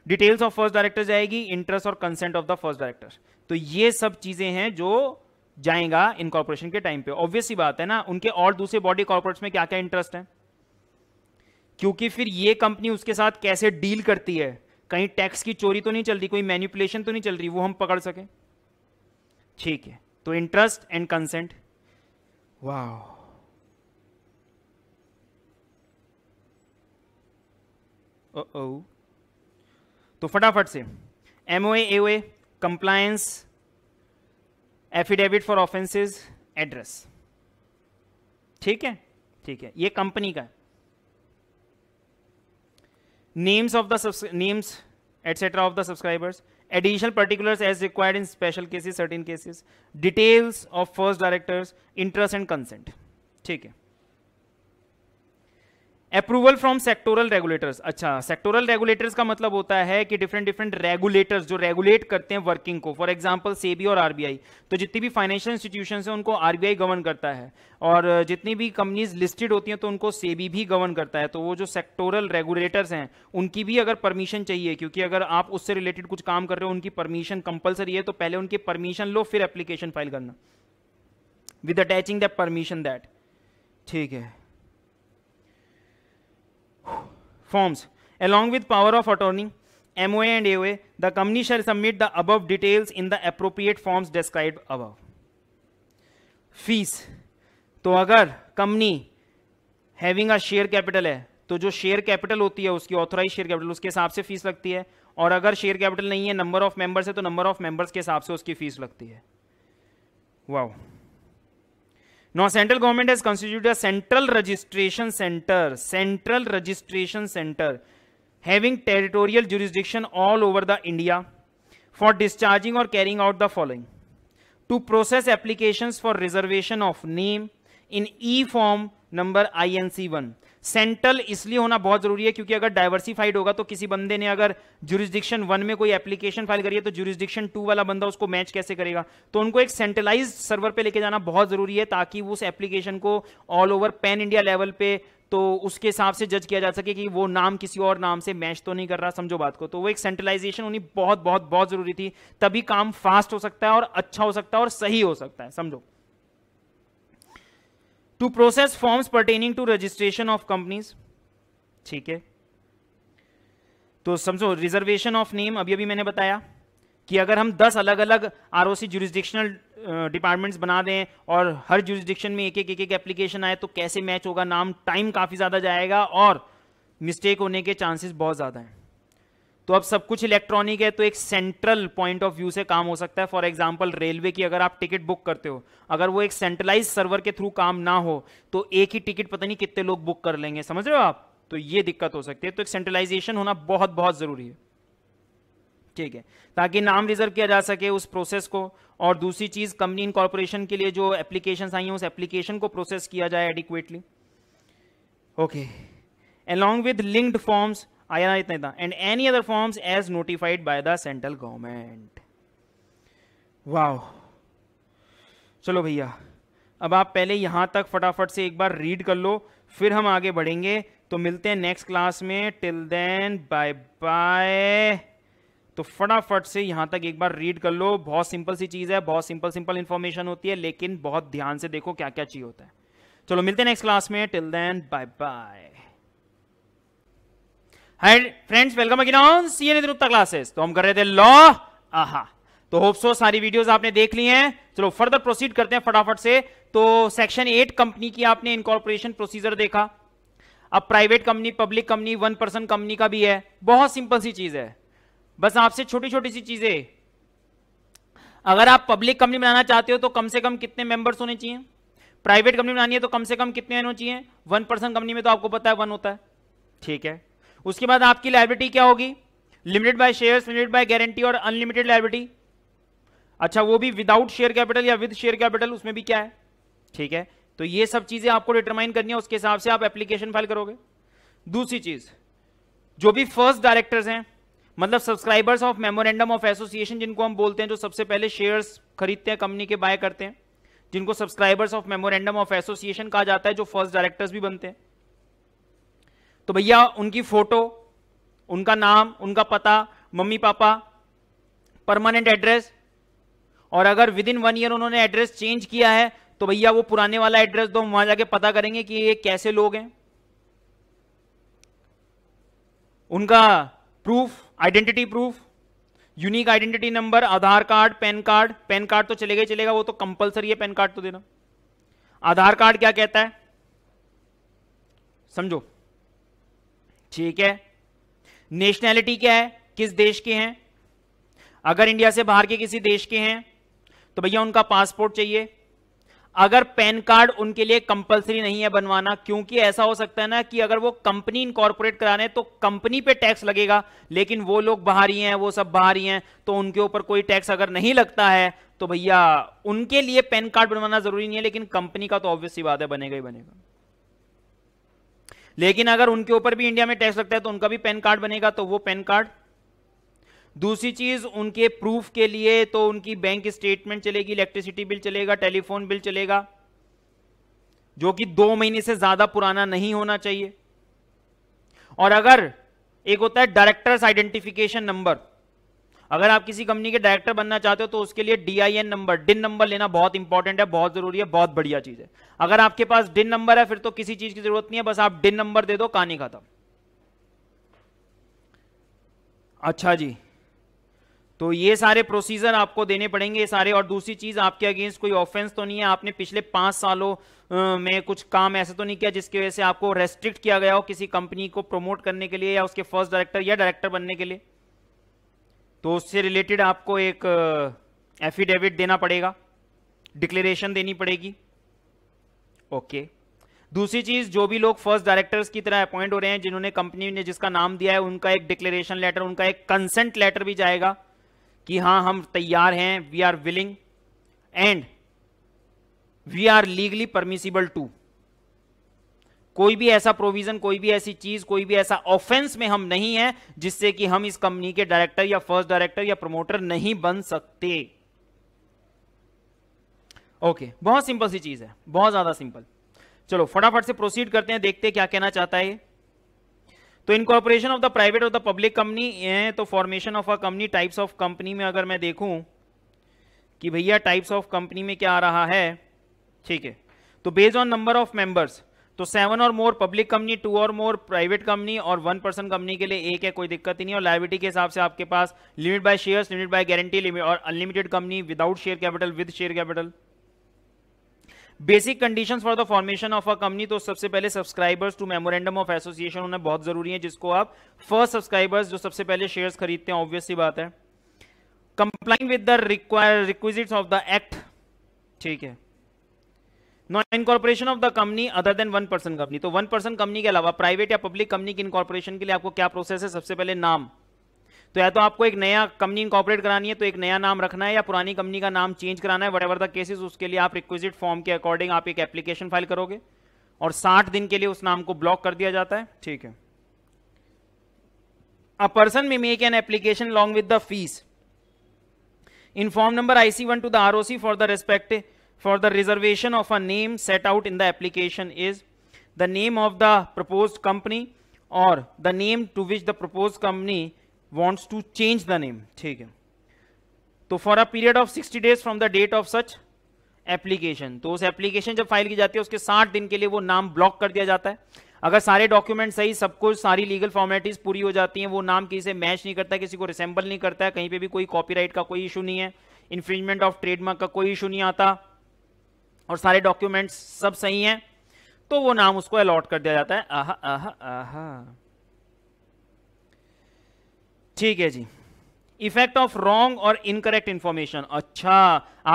details of first director जाएगी इंटरेस्ट और consent of the first director तो ये सब चीजें हैं जो जाएगा इनकॉर्पोरेशन के टाइम पे ऑब्वियसली बात है ना उनके और दूसरे बॉडी कॉर्पोरेट्स में क्या क्या इंटरेस्ट है क्योंकि फिर ये कंपनी उसके साथ कैसे डील करती है कहीं टैक्स की चोरी तो नहीं चल रही कोई मैन्युपुलेशन तो नहीं चल रही वो हम पकड़ सकें ठीक है तो इंटरेस्ट एंड कंसेंट वाह तो फटाफट से MOA AOA compliance affidavit for offences address ठीक है ठीक है ये कंपनी का है names of the names etc of the subscribers additional particulars as required in special cases certain cases details of first directors interest and consent ठीक है अप्रूवल फ्रॉम सेक्टोरल रेगुलेटर्स अच्छा सेक्टोरल रेगुलेटर्स का मतलब होता है कि डिफरेंट डिफरेंट रेगुलेटर्स जो रेगुलेट करते हैं वर्किंग को फॉर एग्जाम्पल सेबी और आरबीआई तो जितनी भी फाइनेंशियल इंस्टीट्यूशन है उनको आरबीआई गवर्न करता है और जितनी भी कंपनीज लिस्टेड होती हैं तो उनको सेबी भी गवर्न करता है तो वो जो सेक्टोरल रेगुलेटर्स हैं उनकी भी अगर परमिशन चाहिए क्योंकि अगर आप उससे रिलेटेड कुछ काम कर रहे हो उनकी परमिशन कंपलसरी है तो पहले उनकी परमिशन लो फिर एप्लीकेशन फाइल करना with attaching that permission that ठीक है forms. Along with power of attorney, MOA and AOA, the company shall submit the above details in the appropriate forms described above. Fees. तो अगर company having a share capital है तो जो शेयर कैपिटल होती है उसकी ऑथोराइज शेयर कैपिटल उसके हिसाब से फीस लगती है और अगर शेयर कैपिटल नहीं है नंबर ऑफ मेंबर्स है तो नंबर ऑफ मेंबर्स के हिसाब से उसकी फीस लगती है वाह now central government has constituted a central registration center central registration center having territorial jurisdiction all over the india for discharging or carrying out the following to process applications for reservation of name in e form number I N C one central इसलिए होना बहुत जरूरी है क्योंकि अगर डाइवर्सिफाइड होगा तो किसी बंदे ने अगर जुरिस्डिक्शन वन में कोई एप्लीकेशन फाइल करी है तो जुरिस्डिक्शन टू वाला बंदा उसको मैच कैसे करेगा तो उनको एक सेंट्रलाइज सर्वर पे लेके जाना बहुत जरूरी है ताकि उस एप्लीकेशन को all over pan India level पे तो उसके हिसाब से जज किया जा सके कि वो नाम किसी और नाम से मैच तो नहीं कर रहा समझो बात को तो वो एक सेंट्रलाइजेशन होनी बहुत बहुत बहुत जरूरी थी तभी काम फास्ट हो सकता है और अच्छा हो सकता है और सही हो सकता है समझो to process forms pertaining to registration of companies ठीक है तो समझो रिजर्वेशन ऑफ नेम अभी अभी मैंने बताया कि अगर हम 10 अलग अलग R O C jurisdictional departments बना दें और हर जुरिस्डिक्शन में एक एक एक एक एप्लीकेशन आए तो कैसे मैच होगा नाम टाइम काफ़ी ज़्यादा जाएगा और मिस्टेक होने के चांसेस बहुत ज़्यादा हैं तो अब सब कुछ इलेक्ट्रॉनिक है तो एक सेंट्रल पॉइंट ऑफ व्यू से काम हो सकता है फॉर एग्जाम्पल रेलवे की अगर आप टिकट बुक करते हो अगर वो एक सेंट्रलाइज सर्वर के थ्रू काम ना हो तो एक ही टिकट पता नहीं कितने लोग बुक कर लेंगे समझ रहे हो आप तो ये दिक्कत हो सकती है तो एक सेंट्रलाइजेशन होना बहुत बहुत जरूरी है ठीक है ताकि नाम रिजर्व किया जा सके उस प्रोसेस को और दूसरी चीज कंपनी इनकॉर्पोरेशन के लिए जो एप्लीकेशन आई है उस एप्लीकेशन को प्रोसेस किया जाए adequately okay along with linked forms आया ना इतना इतना and any other forms as notified by the central government वाह चलो भैया अब आप पहले यहां तक फटाफट से एक बार रीड कर लो फिर हम आगे बढ़ेंगे तो मिलते हैं नेक्स्ट क्लास में टिल देन बाय बाय तो फटाफट से यहां तक एक बार रीड कर लो बहुत सिंपल सी चीज़ है बहुत सिंपल सिंपल इन्फॉर्मेशन होती है लेकिन बहुत ध्यान से देखो क्या क्या चीज होता है चलो मिलते हैं नेक्स्ट क्लास में till then bye bye hi friends welcome again on CNA classes तो हम कर रहे थे लॉ आहा तो होप सो सारी वीडियोस आपने देख ली हैं चलो फर्दर प्रोसीड करते हैं फटाफट से तो सेक्शन एट कंपनी की आपने इनकॉर्पोरेशन प्रोसीजर देखा अब private company public company one person company का भी है बहुत सिंपल सी चीज है बस आपसे छोटी छोटी सी चीजें अगर आप पब्लिक कंपनी बनाना चाहते हो तो कम से कम कितने मेंबर्स होने चाहिए प्राइवेट कंपनी बनानी है तो कम से कम कितने होने चाहिए वन पर्सन कंपनी में तो आपको पता है वन होता है ठीक है उसके बाद आपकी लाइबिलिटी क्या होगी limited by share limited by guarantee और अनलिमिटेड लाइबिलिटी अच्छा वो भी विदाउट शेयर कैपिटल या विद शेयर कैपिटल उसमें भी क्या है ठीक है तो ये सब चीजें आपको डिटरमाइन करनी है उसके हिसाब से आप एप्लीकेशन फाइल करोगे दूसरी चीज जो भी फर्स्ट डायरेक्टर्स हैं मतलब subscribers of memorandum of association जिनको हम बोलते हैं जो सबसे पहले शेयर्स खरीदते हैं कंपनी के बाय करते हैं जिनको subscribers of memorandum of association कहा जाता है जो फर्स्ट डायरेक्टर्स भी बनते हैं तो भैया उनकी फोटो उनका नाम उनका पता मम्मी पापा परमानेंट एड्रेस और अगर विद इन वन ईयर उन्होंने एड्रेस चेंज किया है तो भैया वो पुराने वाला एड्रेस दो तो वहां जाके पता करेंगे कि ये कैसे लोग हैं उनका proof identity proof unique identity number Aadhaar card pan card pan card तो चलेगा ही चलेगा वो तो कंपलसरी है पैन कार्ड तो देना आधार कार्ड क्या कहता है समझो ठीक है नेशनैलिटी क्या है किस देश के हैं अगर इंडिया से बाहर के किसी देश के हैं तो भैया उनका पासपोर्ट चाहिए अगर पैन कार्ड उनके लिए कंपलसरी नहीं है बनवाना क्योंकि ऐसा हो सकता है ना कि अगर वो कंपनी इनकॉर्पोरेट कराने तो कंपनी पे टैक्स लगेगा लेकिन वो लोग बाहर ही हैं वो सब बाहर ही हैं तो उनके ऊपर कोई टैक्स अगर नहीं लगता है तो भैया उनके लिए पैन कार्ड बनवाना जरूरी नहीं है लेकिन कंपनी का तो ऑब्वियस ही बात है बनेगा ही बनेगा लेकिन अगर उनके ऊपर भी इंडिया में टैक्स लगता है तो उनका भी पैन कार्ड बनेगा तो वो पैन कार्ड दूसरी चीज उनके प्रूफ के लिए तो उनकी बैंक स्टेटमेंट चलेगी इलेक्ट्रिसिटी बिल चलेगा टेलीफोन बिल चलेगा जो कि दो महीने से ज्यादा पुराना नहीं होना चाहिए और अगर एक होता है डायरेक्टर्स आइडेंटिफिकेशन नंबर अगर आप किसी कंपनी के डायरेक्टर बनना चाहते हो तो उसके लिए डीआईएन नंबर डिन नंबर लेना बहुत इंपॉर्टेंट है बहुत जरूरी है बहुत बढ़िया चीज है अगर आपके पास डिन नंबर है फिर तो किसी चीज की जरूरत नहीं है बस आप डिन नंबर दे दो कहानी खत्म अच्छा जी तो ये सारे प्रोसीजर आपको देने पड़ेंगे ये सारे और दूसरी चीज आपके अगेंस्ट कोई ऑफेंस तो नहीं है आपने पिछले पांच सालों में कुछ काम ऐसा तो नहीं किया जिसकी वजह से आपको रेस्ट्रिक्ट किया गया हो किसी कंपनी को प्रमोट करने के लिए या उसके फर्स्ट डायरेक्टर या डायरेक्टर बनने के लिए तो उससे रिलेटेड आपको एक एफिडेविट देना पड़ेगा डिक्लेरेशन देनी पड़ेगी ओके दूसरी चीज जो भी लोग फर्स्ट डायरेक्टर्स की तरह अपॉइंट हो रहे हैं जिन्होंने कंपनी ने जिसका नाम दिया है उनका एक डिक्लेरेशन लेटर उनका एक कंसेंट लेटर भी जाएगा कि हां हम तैयार हैं we are willing and we are legally permissible to कोई भी ऐसा प्रोविजन कोई भी ऐसी चीज कोई भी ऐसा ऑफेंस में हम नहीं है जिससे कि हम इस कंपनी के डायरेक्टर या फर्स्ट डायरेक्टर या प्रमोटर नहीं बन सकते ओके okay, बहुत सिंपल सी चीज है बहुत ज्यादा सिंपल चलो फटाफट से प्रोसीड करते हैं देखते हैं क्या कहना चाहता है तो इनकॉर्पोरेशन ऑफ द प्राइवेट और द पब्लिक कंपनी है तो formation of a company types of company में अगर मैं देखूं कि भैया टाइप्स ऑफ कंपनी में क्या आ रहा है ठीक है तो based on number of members तो सेवन और मोर पब्लिक कंपनी टू और मोर प्राइवेट कंपनी और वन पर्सन कंपनी के लिए एक है कोई दिक्कत ही नहीं और लाइबिलिटी के हिसाब से आपके पास limit by shares limit by guarantee limit और unlimited company without share capital with share capital basic condition for the formation of a company तो सबसे पहले subscribers to memorandum of association होना बहुत जरूरी है जिसको आप फर्स्ट सब्सक्राइबर्स जो सबसे पहले शेयर्स खरीदते हैं ऑब्वियसली बात है complying with the require requisite of the act ठीक है non incorporation of the company other than one person company तो वन पर्सन कंपनी के अलावा प्राइवेट या पब्लिक कंपनी की इनकॉर्पोरेशन के लिए आपको क्या प्रोसेस है सबसे पहले नाम तो या तो आपको एक नया कंपनी इनकॉर्पोरेट करानी है तो एक नया नाम रखना है या पुरानी कंपनी का नाम चेंज कराना है वट एवर द केसेस उसके लिए आप रिक्विजिट फॉर्म के अकॉर्डिंग आप एक एप्लीकेशन फाइल करोगे और 60 दिन के लिए उस नाम को ब्लॉक कर दिया जाता है ठीक है a person may make an application long with the fees in form number IC one to the ROC for the respect for the reservation of a name set out in the application is the name of the proposed company or the name to which the proposed company wants to change the name ठीक है तो for a period of 60 days from the date of such application तो उस एप्लीकेशन जब फाइल की जाती है उसके 60 दिन के लिए वो नाम ब्लॉक कर दिया जाता है अगर सारे डॉक्यूमेंट सही सब कुछ सारी लीगल फॉर्मेलिटीज पूरी हो जाती हैं वो नाम किसी से मैच नहीं करता किसी को रिसेंबल नहीं करता है कहीं पे भी कोई कॉपीराइट का कोई इशू नहीं है इन्फ्रिंजमेंट ऑफ ट्रेडमार्क का कोई इशू नहीं आता और सारे डॉक्यूमेंट्स सब सही हैं तो वो नाम उसको अलॉट कर दिया जाता है आहा आहा ठीक है जी इफेक्ट ऑफ रॉन्ग और इनकरेक्ट इंफॉर्मेशन अच्छा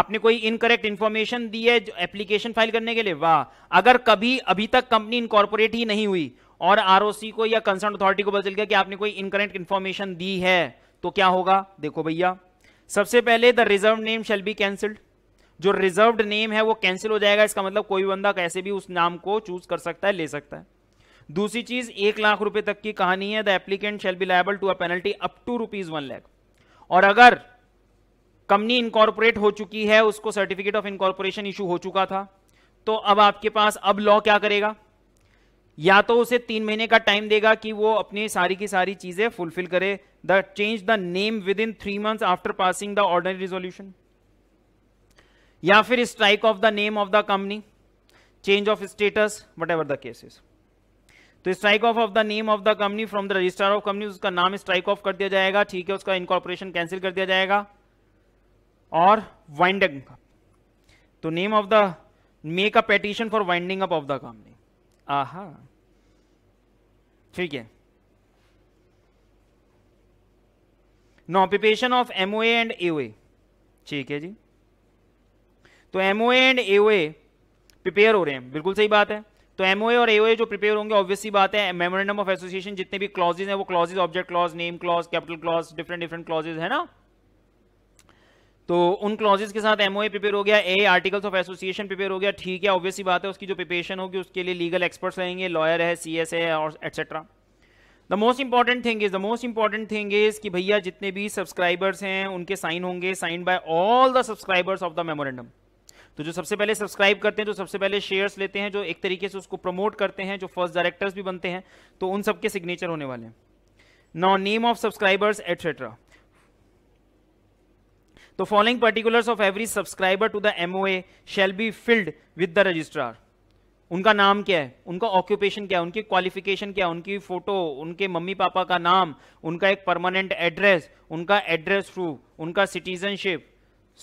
आपने कोई इनकरेक्ट इंफॉर्मेशन दी है एप्लीकेशन फाइल करने के लिए वाह अगर कभी अभी तक कंपनी इनकॉर्पोरेट ही नहीं हुई और आरओसी को या कंसर्न अथॉरिटी को पता चल गया कि आपने कोई इनकरेक्ट इंफॉर्मेशन दी है तो क्या होगा देखो भैया सबसे पहले the reserve name shall be cancelled जो रिजर्व्ड नेम है वो कैंसिल हो जाएगा इसका मतलब कोई बंदा कैसे भी उस नाम को चूज कर सकता है ले सकता है दूसरी चीज एक लाख रुपए तक की कहानी है the applicant shall be liable to a penalty up to rupees one lakh और अगर कंपनी इनकॉर्पोरेट हो चुकी है उसको सर्टिफिकेट ऑफ इनकॉर्पोरेशन इशू हो चुका था तो अब आपके पास अब लॉ क्या करेगा या तो उसे तीन महीने का टाइम देगा कि वो अपनी सारी की सारी चीजें फुलफिल करे the change the name within three month after passing the ordinary resolution या फिर strike off the name of the company change of status whatever the cases तो strike off of the name of the company from the register of company उसका नाम स्ट्राइक ऑफ कर दिया जाएगा ठीक है उसका इनकॉर्पोरेशन कैंसिल कर दिया जाएगा और वाइंडिंग तो name of the make a petition for winding up of the company आहा ठीक है no of MOA and AOA ठीक है जी तो एमओ एंड एओए प्रिपेयर हो रहे हैं बिल्कुल सही बात है तो एमओए और एओए जो प्रिपेयर होंगे ऑब्वियसली बात है मेमोरेंडम ऑफ एसोसिएशन जितने भी क्लॉजेज हैं वो clauses object clause name clause capital clause different different clauses है ना तो उन क्लॉजेज के साथ एमओए प्रिपेयर हो गया a articles of association prepare हो गया ठीक है ऑब्वियसली बात है उसकी जो प्रिपेशन होगी उसके लिए लीगल एक्सपर्ट्स रहेंगे लॉयर है सी एस है और etcetera the most important thing is the most important thing is कि भैया जितने भी सब्सक्राइबर्स हैं उनके साइन होंगे sign by all the subscribers of the memorandum तो जो सबसे पहले सब्सक्राइब करते हैं जो सबसे पहले शेयर्स लेते हैं जो एक तरीके से उसको प्रमोट करते हैं जो फर्स्ट डायरेक्टर्स भी बनते हैं तो उन सबके सिग्नेचर होने वाले हैं now name of subscribers etcetera तो following particulars of every subscriber to the MOA shall be field with the registrar उनका नाम क्या है उनका ऑक्यूपेशन क्या है उनकी क्वालिफिकेशन क्या है उनकी फोटो उनके मम्मी पापा का नाम उनका एक परमानेंट एड्रेस उनका एड्रेस प्रूफ उनका सिटीजनशिप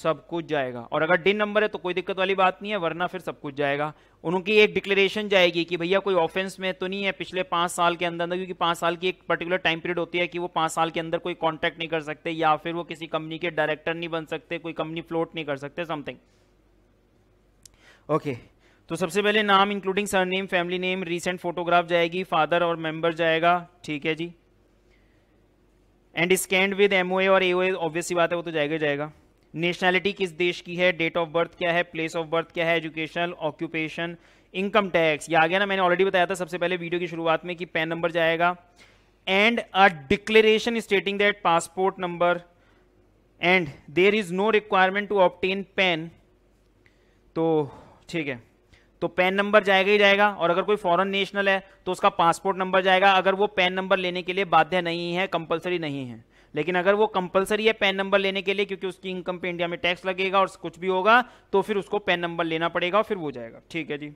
सब कुछ जाएगा और अगर डिन नंबर है तो कोई दिक्कत वाली बात नहीं है वरना फिर सब कुछ जाएगा उनकी एक डिक्लेरेशन जाएगी कि भैया कोई ऑफेंस में तो नहीं है पिछले पांच साल के अंदर अंदर क्योंकि पांच साल की एक पर्टिकुलर टाइम पीरियड होती है कि वो पांच साल के अंदर कोई कॉन्टेक्ट नहीं कर सकते या फिर वो किसी कंपनी के डायरेक्टर नहीं बन सकते कोई कंपनी फ्लोट नहीं कर सकते समथिंग ओके तो सबसे पहले नाम including surname family name recent photograph जाएगी फादर और मेंबर जाएगा ठीक है जी एंड स्कैंड विद एमओए और एओए ऑब्वियसली बात है वो तो जाएगा जाएगा नेशनैलिटी किस देश की है डेट ऑफ बर्थ क्या है प्लेस ऑफ बर्थ क्या है एजुकेशनल ऑक्यूपेशन इनकम टैक्स ये आ गया ना मैंने ऑलरेडी बताया था सबसे पहले वीडियो की शुरुआत में कि पैन नंबर जाएगा and a declaration stating that passport number and there is no requirement to obtain PAN तो ठीक है तो पैन नंबर जाएगा ही जाएगा और अगर कोई फॉरेन नेशनल है तो उसका पासपोर्ट नंबर जाएगा अगर वो पैन नंबर लेने के लिए बाध्य नहीं है कंपलसरी नहीं है लेकिन अगर वो कंपलसरी है पैन नंबर लेने के लिए क्योंकि उसकी इनकम पे इंडिया में टैक्स लगेगा और कुछ भी होगा तो फिर उसको पैन नंबर लेना पड़ेगा और फिर वो जाएगा ठीक है जी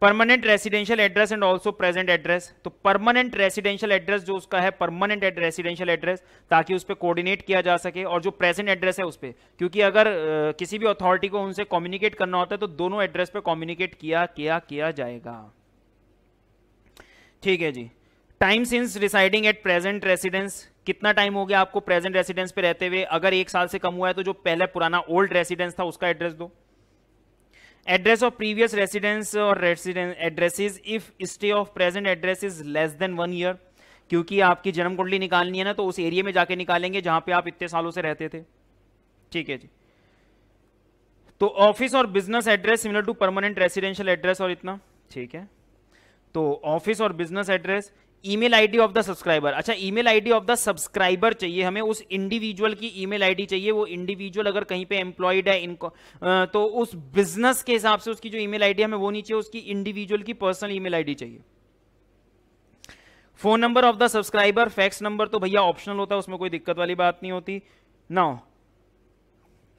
permanent residential address and also present address तो परमानेंट रेसिडेंशियल एड्रेस जो उसका है परमानेंट रेसिडेंशियल एड्रेस ताकि उस पर कोऑर्डिनेट किया जा सके और जो प्रेजेंट एड्रेस है उस पर क्योंकि अगर किसी भी अथॉरिटी को उनसे कम्युनिकेट करना होता है तो दोनों एड्रेस पे कम्युनिकेट किया किया किया जाएगा ठीक है जी time since residing at present residence कितना टाइम हो गया आपको प्रेजेंट रेसिडेंस पे रहते हुए अगर एक साल से कम हुआ है तो जो पहले पुराना ओल्ड रेसिडेंस था उसका एड्रेस दो एड्रेस ऑफ प्रीवियस रेसिडेंस और residence addresses if stay of present address is less than one year क्योंकि आपकी जन्म कुंडली निकालनी है ना तो उस एरिया में जाके निकालेंगे जहां पे आप इतने सालों से रहते थे ठीक है जी तो ऑफिस और business address similar to permanent residential address और इतना ठीक है तो ऑफिस और business address email ID of the subscriber अच्छा email ID of the subscriber चाहिए हमें उस इंडिविजुअल की ईमेल आईडी चाहिए वो इंडिविजुअल अगर कहीं पे एम्प्लॉयड है इनको तो उस बिजनेस के हिसाब से उसकी जो ईमेल आईडी हमें वो नहीं चाहिए उसकी इंडिविजुअल की पर्सनल ईमेल आईडी चाहिए phone number of the subscriber fax number तो भैया ऑप्शनल होता है उसमें कोई दिक्कत वाली बात नहीं होती ना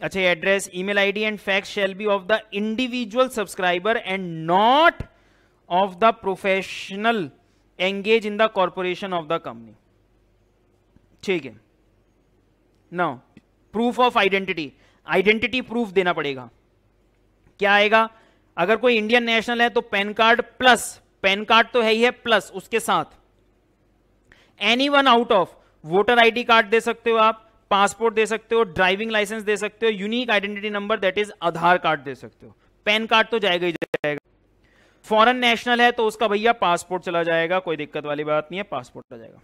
अच्छा address email ID and fax shall be of the individual subscriber and not of the professional engage in the corporation of the company ठीक है ना proof of identity identity proof देना पड़ेगा क्या आएगा अगर कोई इंडियन नेशनल है तो PAN card plus PAN card तो है ही है प्लस उसके साथ any one out of voter ID card दे सकते हो आप पासपोर्ट दे सकते हो ड्राइविंग लाइसेंस दे सकते हो unique identity number that is Aadhaar card दे सकते हो पैन कार्ड तो जाएगा ही फॉरन नेशनल है तो उसका भैया पासपोर्ट चला जाएगा कोई दिक्कत वाली बात नहीं है पासपोर्ट चला जाएगा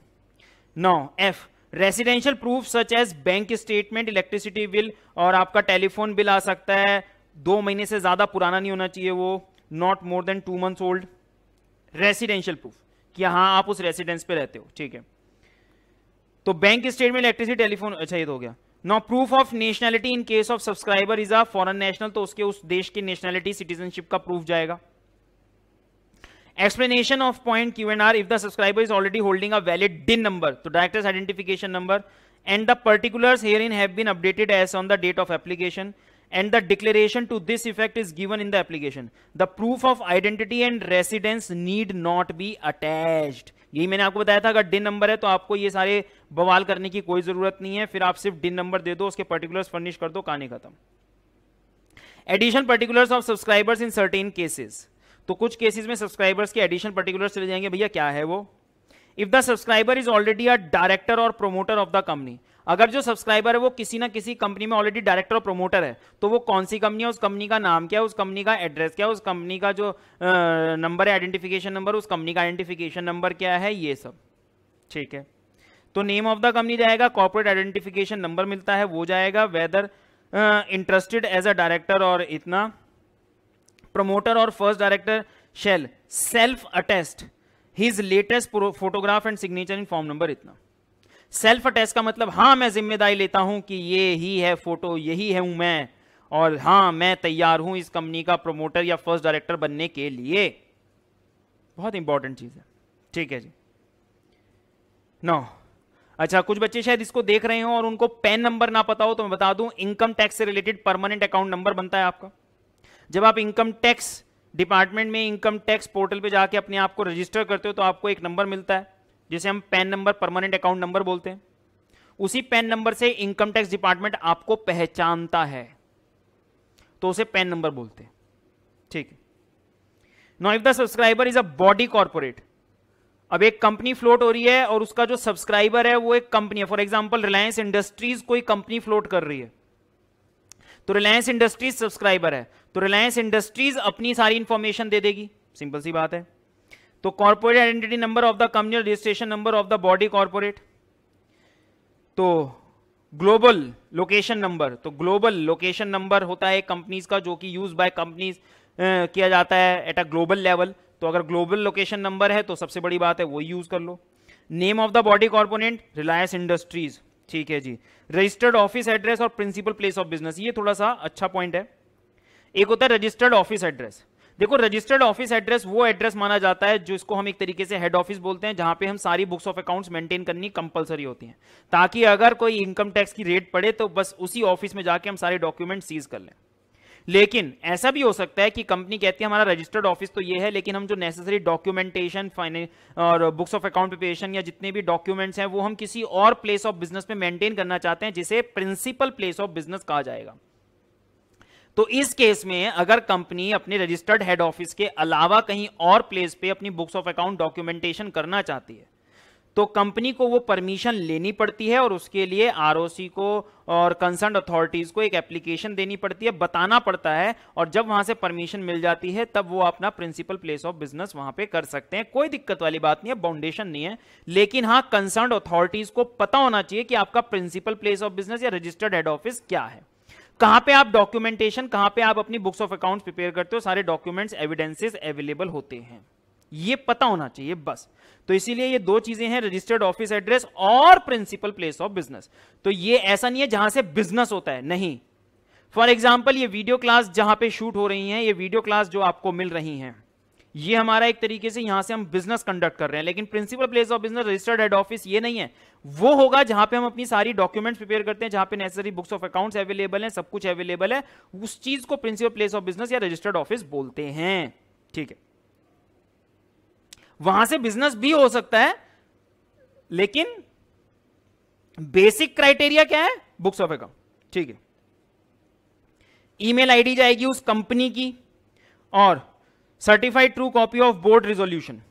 नौ F residential proof such as bank statement electricity bill और आपका टेलीफोन बिल आ सकता है दो महीने से ज्यादा पुराना नहीं होना चाहिए वो not more than two months old residential proof कि हाँ आप उस रेसिडेंस पे रहते हो ठीक है तो बैंक स्टेटमेंट इलेक्ट्रिसिटी टेलीफोन अच्छा ये तो हो गया no proof of nationality in case of subscriber is a foreign national तो उसके उस देश की नेशनैलिटी सिटीजनशिप का प्रूफ जाएगा explanation of point Q and R if the subscriber is already holding a valid DIN number तो directors identification number and the particular herein have been updated as on the date of application and the declaration to this effect is given in the application the proof of identity and residence need not be attached यही मैंने आपको बताया था अगर डिन नंबर है तो आपको ये सारे बवाल करने की कोई जरूरत नहीं है फिर आप सिर्फ डिन नंबर दे दो उसके पर्टिकुलर्स फर्निश कर दो कहानी खत्म additional particulars of subscribers in certain cases तो कुछ केसेस में सब्सक्राइबर्स के एडिशन पर्टिकुलर चले जाएंगे भैया क्या है वो if the subscriber is already a director और प्रोमोटर ऑफ द कंपनी अगर जो सब्सक्राइबर है वो किसी ना किसी कंपनी में ऑलरेडी डायरेक्टर और प्रोमोटर है तो वो कौन सी कंपनी है उस कंपनी का नाम क्या है उस कंपनी का एड्रेस क्या है उस कंपनी का जो नंबर है आइडेंटिफिकेशन नंबर उस कंपनी का आइडेंटिफिकेशन नंबर क्या है ये सब ठीक है तो नेम ऑफ द कंपनी जाएगा कॉर्पोरेट आइडेंटिफिकेशन नंबर मिलता है वो जाएगा whether interested as a director और इतना प्रमोटर और first director shall self attest his latest photograph and signature in form number इतना सेल्फ अटेस्ट का मतलब हां मैं जिम्मेदारी लेता हूं कि ये ही है फोटो यही है हूं मैं और हां मैं तैयार हूं इस कंपनी का प्रोमोटर या फर्स्ट डायरेक्टर बनने के लिए बहुत इंपॉर्टेंट चीज है ठीक है जी नौ अच्छा कुछ बच्चे शायद इसको देख रहे हो और उनको पैन नंबर ना पता हो तो मैं बता दूं इनकम टैक्स से रिलेटेड परमानेंट अकाउंट नंबर बनता है आपका जब आप इनकम टैक्स डिपार्टमेंट में इनकम टैक्स पोर्टल पे जाके अपने आप को रजिस्टर करते हो तो आपको एक नंबर मिलता है जिसे हम PAN number permanent account number बोलते हैं उसी पैन नंबर से इनकम टैक्स डिपार्टमेंट आपको पहचानता है तो उसे पैन नंबर बोलते हैं ठीक है now if the subscriber is a body corporate अब एक कंपनी फ्लोट हो रही है और उसका जो सब्सक्राइबर है वो एक कंपनी है फॉर एग्जाम्पल रिलायंस इंडस्ट्रीज कोई कंपनी फ्लोट कर रही है तो रिलायंस इंडस्ट्रीज सब्सक्राइबर है तो रिलायंस इंडस्ट्रीज अपनी सारी इंफॉर्मेशन दे देगी सिंपल सी बात है तो corporate identity number of the company और registration number of the body corporate तो ग्लोबल लोकेशन नंबर तो ग्लोबल लोकेशन नंबर होता है कंपनीज का जो कि यूज बाय कंपनीज किया जाता है एट अ ग्लोबल लेवल तो अगर ग्लोबल लोकेशन नंबर है तो सबसे बड़ी बात है वो यूज कर लो name of the body corporate Reliance Industries ठीक है जी रजिस्टर्ड ऑफिस एड्रेस और प्रिंसिपल प्लेस ऑफ बिजनेस ये थोड़ा सा अच्छा पॉइंट है एक होता है रजिस्टर्ड ऑफिस एड्रेस देखो रजिस्टर्ड ऑफिस एड्रेस वो एड्रेस माना जाता है जो इसको हम एक तरीके से हेड ऑफिस बोलते हैं जहां पे हम सारी बुक्स ऑफ अकाउंट्स मेंटेन करनी कंपलसरी होती हैं ताकि अगर कोई इनकम टैक्स की रेट पड़े तो बस उसी ऑफिस में जाके हम सारे डॉक्यूमेंट सीज कर लें लेकिन ऐसा भी हो सकता है कि कंपनी कहती है हमारा रजिस्टर्ड ऑफिस तो ये है लेकिन हम जो नेसेसरी डॉक्यूमेंटेशन और बुक्स ऑफ अकाउंट प्रिपरेशन या जितने भी डॉक्यूमेंट्स हैं वो हम किसी और प्लेस ऑफ बिजनेस में मेंटेन करना चाहते हैं जिसे प्रिंसिपल प्लेस ऑफ बिजनेस कहा जाएगा तो इस केस में अगर कंपनी अपने रजिस्टर्ड हेड ऑफिस के अलावा कहीं और प्लेस पे अपनी बुक्स ऑफ अकाउंट डॉक्यूमेंटेशन करना चाहती है तो कंपनी को वो परमिशन लेनी पड़ती है और उसके लिए आर को और कंसर्न अथॉरिटीज को एक एप्लीकेशन देनी पड़ती है बताना पड़ता है और जब वहां से परमिशन मिल जाती है तब वो अपना प्रिंसिपल प्लेस ऑफ बिजनेस वहां पे कर सकते हैं कोई दिक्कत वाली बात नहीं है बाउंडेशन नहीं है लेकिन हाँ कंसर्न अथॉरिटीज को पता होना चाहिए कि आपका प्रिंसिपल प्लेस ऑफ बिजनेस या रजिस्टर्ड हेड ऑफिस क्या है कहां पे आप डॉक्यूमेंटेशन कहां पे आप अपनी बुक्स ऑफ अकाउंट्स प्रिपेयर करते हो सारे डॉक्यूमेंट्स एविडेंसेस अवेलेबल होते हैं ये पता होना चाहिए बस तो इसीलिए ये दो चीजें हैं रजिस्टर्ड ऑफिस एड्रेस और प्रिंसिपल प्लेस ऑफ बिजनेस तो ये ऐसा नहीं है जहां से बिजनेस होता है नहीं फॉर एग्जाम्पल ये वीडियो क्लास जहां पे शूट हो रही है ये वीडियो क्लास जो आपको मिल रही है ये हमारा एक तरीके से यहां से हम बिजनेस कंडक्ट कर रहे हैं लेकिन principal place of business registered head office ये नहीं है वो होगा जहां पे हम अपनी सारी डॉक्यूमेंट्स प्रिपेयर करते हैं जहां पे necessary books of accounts available है सब कुछ अवेलेबल है उस चीज को प्रिंसिपल प्लेस ऑफ बिजनेस या रजिस्टर्ड ऑफिस बोलते हैं ठीक है वहां से बिजनेस भी हो सकता है लेकिन बेसिक क्राइटेरिया क्या है बुक्स ऑफ अकाउंट ठीक है ईमेल आईडी जाएगी उस कंपनी की और certified true copy of board resolution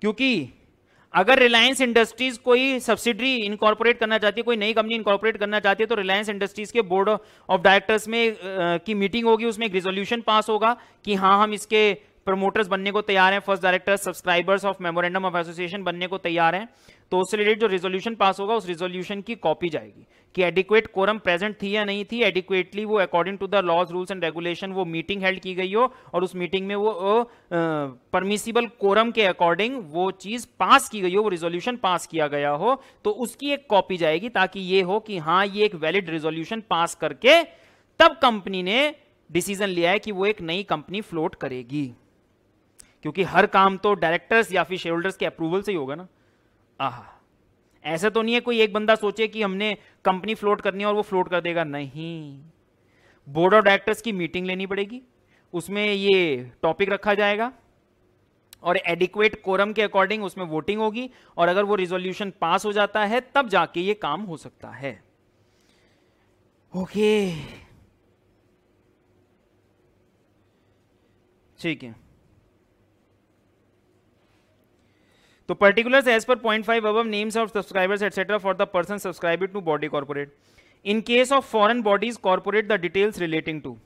क्योंकि अगर रिलायंस इंडस्ट्रीज कोई सब्सिडरी इनकॉर्पोरेट करना चाहती है कोई नई कंपनी इनकॉर्पोरेट करना चाहती है तो रिलायंस इंडस्ट्रीज के बोर्ड ऑफ डायरेक्टर्स में आ, की मीटिंग होगी उसमें एक रिजोल्यूशन पास होगा कि हाँ हम इसके प्रमोटर्स बनने को तैयार हैं first director subscribers of memorandum of association बनने को तैयार हैं तो उससे रिलेटेड जो रिजोल्यूशन पास होगा उस रिजोल्यूशन की कॉपी जाएगी कि एडिक्वेट कोरम प्रेजेंट थी या नहीं थी एडिक्वेटली वो according to the laws rules and regulation वो मीटिंग हेल्ड की गई हो और उस मीटिंग में वो परमिसिबल कोरम के अकॉर्डिंग वो चीज पास की गई हो वो रिजोल्यूशन पास किया गया हो तो उसकी एक कॉपी जाएगी ताकि ये हो कि हाँ ये एक वैलिड रिजोल्यूशन पास करके तब कंपनी ने डिसीजन लिया है कि वो एक नई कंपनी फ्लोट करेगी क्योंकि हर काम तो डायरेक्टर्स या फिर शेयर होल्डर्स के अप्रूवल से ही होगा ना आह ऐसा तो नहीं है कोई एक बंदा सोचे कि हमने कंपनी फ्लोट करनी है और वो फ्लोट कर देगा नहीं बोर्ड ऑफ डायरेक्टर्स की मीटिंग लेनी पड़ेगी उसमें ये टॉपिक रखा जाएगा और एडिक्वेट कोरम के अकॉर्डिंग उसमें वोटिंग होगी और अगर वो रिजोल्यूशन पास हो जाता है तब जाके ये काम हो सकता है ओके ठीक है तो particular as per point five अब names of subscribers etcetera for the person subscribe to body corporate in case of foreign bodies corporate the details relating to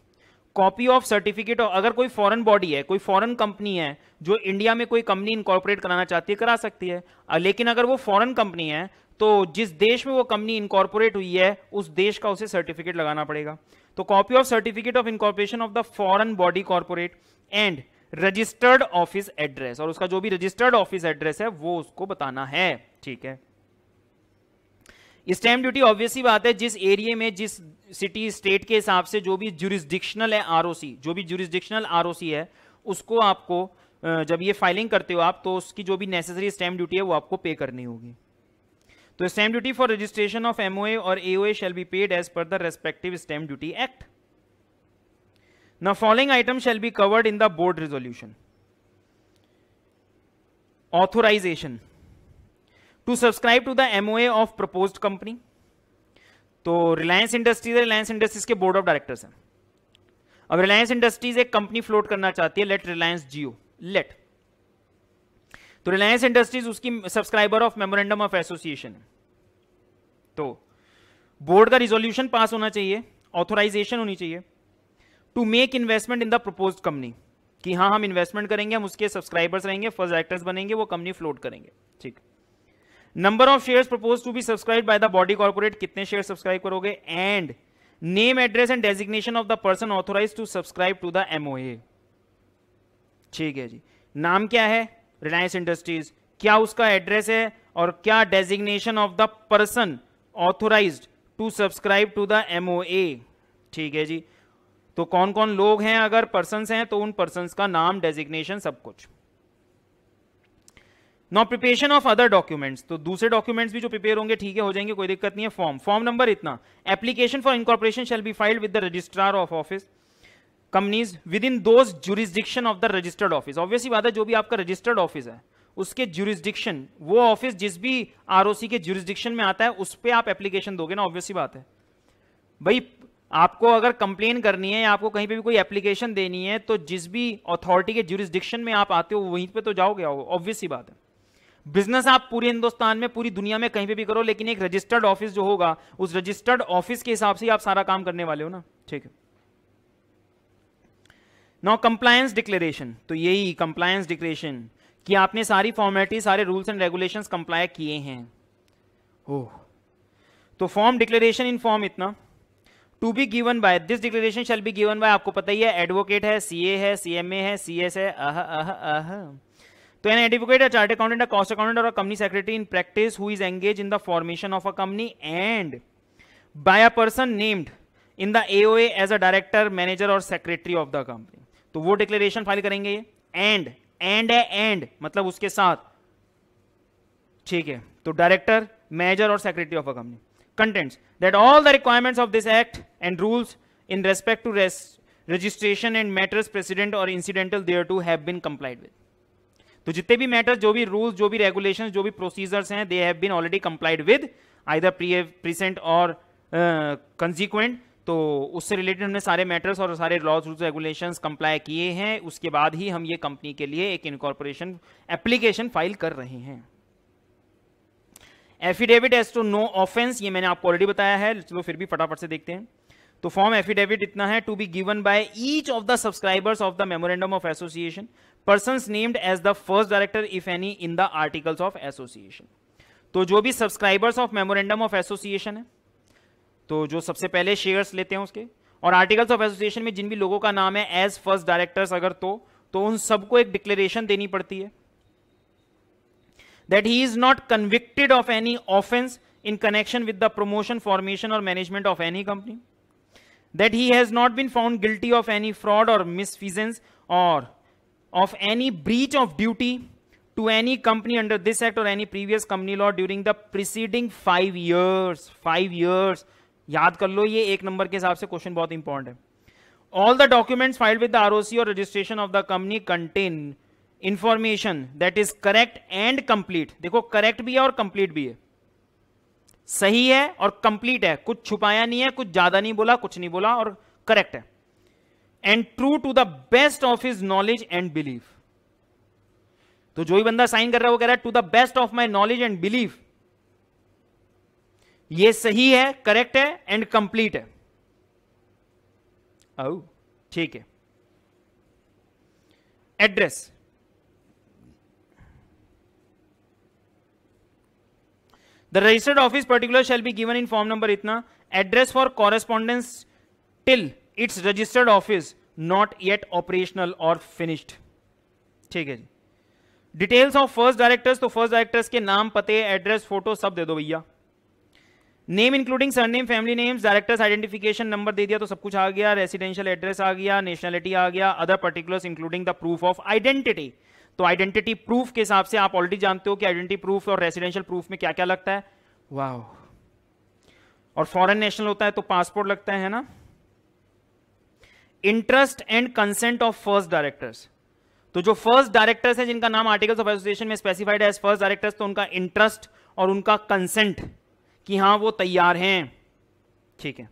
copy of certificate और अगर कोई फॉरन बॉडी है कोई फॉरन कंपनी है जो इंडिया में कोई कंपनी इनकॉर्पोरेट कराना चाहती है करा सकती है लेकिन अगर वो फॉरन कंपनी है तो जिस देश में वो कंपनी इनकॉर्पोरेट हुई है उस देश का उसे सर्टिफिकेट लगाना पड़ेगा तो copy of certificate of incorporation of the foreign body corporate and registered office address और उसका जो भी रजिस्टर्ड ऑफिस एड्रेस है वो उसको बताना है ठीक है स्टैम्प ड्यूटी ऑब्वियसली बात है जिस एरिया में जिस सिटी स्टेट के हिसाब से जो भी जुरिस्डिक्शनल है आरओसी जो भी जुरिस्डिक्शनल आरओसी है उसको आपको जब ये फाइलिंग करते हो आप तो उसकी जो भी नेसेसरी स्टैम्प ड्यूटी है वो आपको पे करनी होगी तो stamp duty for registration of MOA और AOA shall be paid as per the respective stamp duty act Now following item shall be covered in the board resolution. Authorization to subscribe to the MOA of proposed company. तो रिलायंस इंडस्ट्रीज रिलायंस इंडस्ट्रीज के बोर्ड ऑफ डायरेक्टर्स हैं अब रिलायंस इंडस्ट्रीज एक कंपनी फ्लोट करना चाहती है लेट रिलायंस जियो लेट तो रिलायंस इंडस्ट्रीज उसकी subscriber of memorandum of association है तो बोर्ड का रिजोल्यूशन पास होना चाहिए ऑथोराइजेशन होनी चाहिए to make investment in the propose company कि हाँ हम इन्वेस्टमेंट करेंगे हम उसके सब्सक्राइबर्स रहेंगे फर्स्ट डायरेक्टर्स बनेंगे वो कंपनी फ्लोट करेंगे ठीक number of shares propose to be subscribe by the body corporate कितने शेयर सब्सक्राइब करोगे and name address and designation of the person authorise to subscribe to the MOA ठीक है जी नाम क्या है रिलायंस इंडस्ट्रीज क्या उसका एड्रेस है और क्या designation of the person authorise to subscribe to the MOA ठीक है जी तो कौन कौन लोग हैं अगर पर्सन हैं तो उन पर्सन का नाम डेजिग्नेशन सब कुछ नॉ प्रिपेशन ऑफ अदर डॉक्यूमेंट्स तो दूसरे डॉक्यूमेंट्स भी जो प्रिपेयर होंगे ठीक है हो जाएंगे कोई दिक्कत नहीं है फॉर्म फॉर्म नंबर इतना application for incorporation shall be filed with the registrar of office companies within those jurisdiction of the registered office obviously बात है जो भी आपका रजिस्टर्ड ऑफिस है उसके जुरिस्डिक्शन वो ऑफिस जिस भी आर के जुरिस्डिक्शन में आता है उस पर आप एप्लीकेशन दोगे ना ऑब्वियसली बात है भाई आपको अगर कंप्लेन करनी है या आपको कहीं पे भी कोई एप्लीकेशन देनी है तो जिस भी अथॉरिटी के जुरिस्डिक्शन में आप आते हो वहीं पे तो जाओगे आओ ऑब्वियस ही बात है बिजनेस आप पूरे हिंदुस्तान में पूरी दुनिया में कहीं पे भी करो लेकिन एक रजिस्टर्ड ऑफिस जो होगा उस रजिस्टर्ड ऑफिस के हिसाब से आप सारा काम करने वाले हो ना ठीक है नाउ कंप्लायंस डिक्लेरेशन तो यही कंप्लायंस डिक्लेरेशन कि आपने सारी फॉर्मेलिटी सारे रूल्स एंड रेगुलेशंस कंप्लाई किए हैं ओह तो फॉर्म डिक्लेरेशन इन फॉर्म इतना to be given by this declaration shall be given by आपको पता ही है एडवोकेट है सीए है सीएमए है सी एस है अह अह अह तो an advocate chart accountant cost accountant और company secretary in practice who is engage in the formation of a company and by a person named in the AOA as a director manager और सेक्रेटरी ऑफ द कंपनी तो वो डिक्लेरेशन फाइल करेंगे एंड एंड है एंड मतलब उसके साथ ठीक है तो डायरेक्टर मैनेजर और secretary of a company contents that all the requirements of this act and rules in respect to res registration and matters precedent or incidental thereto have been complied with तो जितने भी मैटर्स जो भी रूल्स जो भी रेगुलेशंस जो भी प्रोसीजर्स हैं they have been already complied with either precedent और कंसिक्वेंट तो उससे रिलेटेड हमने सारे मैटर्स और सारे लॉज रूल्स रेगुलेशंस कंप्लाई किए हैं उसके बाद ही हम ये कंपनी के लिए एक इनकॉर्पोरेशन एप्लीकेशन फाइल कर रहे हैं affidavit as to no offence ये मैंने आपको ऑलरेडी बताया है चलो फिर भी फटाफट से देखते हैं तो फॉर्म एफिडेविट इतना है to be given by each of the subscribers of the memorandum of association person named as the first director if any in the articles of association तो जो भी subscribers of memorandum of association है तो जो सबसे पहले शेयर्स लेते हैं उसके और आर्टिकल्स ऑफ एसोसिएशन में जिन भी लोगों का नाम है एज फर्स्ट डायरेक्टर्स अगर तो, तो उन सबको एक डिक्लेरेशन देनी पड़ती है that he is not convicted of any offense in connection with the promotion, formation or management of any company, that he has not been found guilty of any fraud or misfeasance or of any breach of duty to any company under this act or any previous company law during the preceding five years. Five years. याद कर लो ये एक नंबर के हिसाब से क्वेश्चन बहुत इंपॉर्टेंट है all the documents filed with the ROC और registration of the company contain information that is correct and complete देखो करेक्ट भी है और कंप्लीट भी है सही है और कंप्लीट है कुछ छुपाया नहीं है कुछ ज्यादा नहीं बोला कुछ नहीं बोला और करेक्ट है and true to the best of his knowledge and belief तो जो भी बंदा साइन कर रहा है वो कह रहा है to the best of my knowledge and belief ये सही है करेक्ट है एंड कंप्लीट है ठीक है address the registered office particular shall be given in form number इतना address for correspondence till its registered office not yet operational और फिनिश्ड ठीक है जी डिटेल्स ऑफ फर्स्ट डायरेक्टर्स तो फर्स्ट डायरेक्टर्स के नाम पते एड्रेस फोटो सब दे दो भैया name including surname family names directors identification number दे दिया तो सब कुछ आ गया रेसिडेंशियल एड्रेस आ गया नेशनलिटी आ गया other particulars including the proof of identity तो आइडेंटिटी प्रूफ के हिसाब से आप ऑलरेडी जानते हो कि आइडेंटिटी प्रूफ और रेसिडेंशियल प्रूफ में क्या क्या लगता है वाह और फॉरेन नेशनल होता है तो पासपोर्ट लगता है ना interest and consent of first directors तो जो फर्स्ट डायरेक्टर्स हैं जिनका नाम आर्टिकल्स ऑफ एसोसिएशन में स्पेसिफाइड है एज फर्स्ट डायरेक्टर्स तो उनका इंटरेस्ट और उनका कंसेंट कि हाँ वो तैयार हैं ठीक है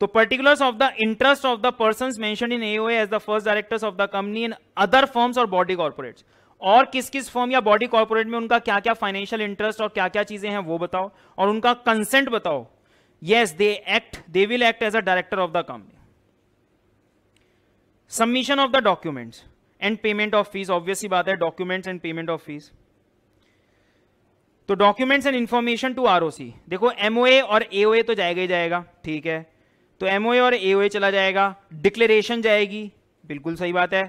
तो particulars of the interest of the person mention in AO as the first directors of the company in other firms और बॉडी corporates और किस किस फर्म या बॉडी कॉर्पोरेट में उनका क्या क्या फाइनेंशियल इंटरेस्ट और क्या क्या चीजें हैं वो बताओ और उनका कंसेंट बताओ yes they act they will act as a director of the company submission of the documents and payment of fees obviously बात है documents and payment of fees तो documents and information to are देखो एमओए और एओए तो जाएगा ही जाएगा ठीक है तो एम और ए चला जाएगा डिक्लेरेशन जाएगी बिल्कुल सही बात है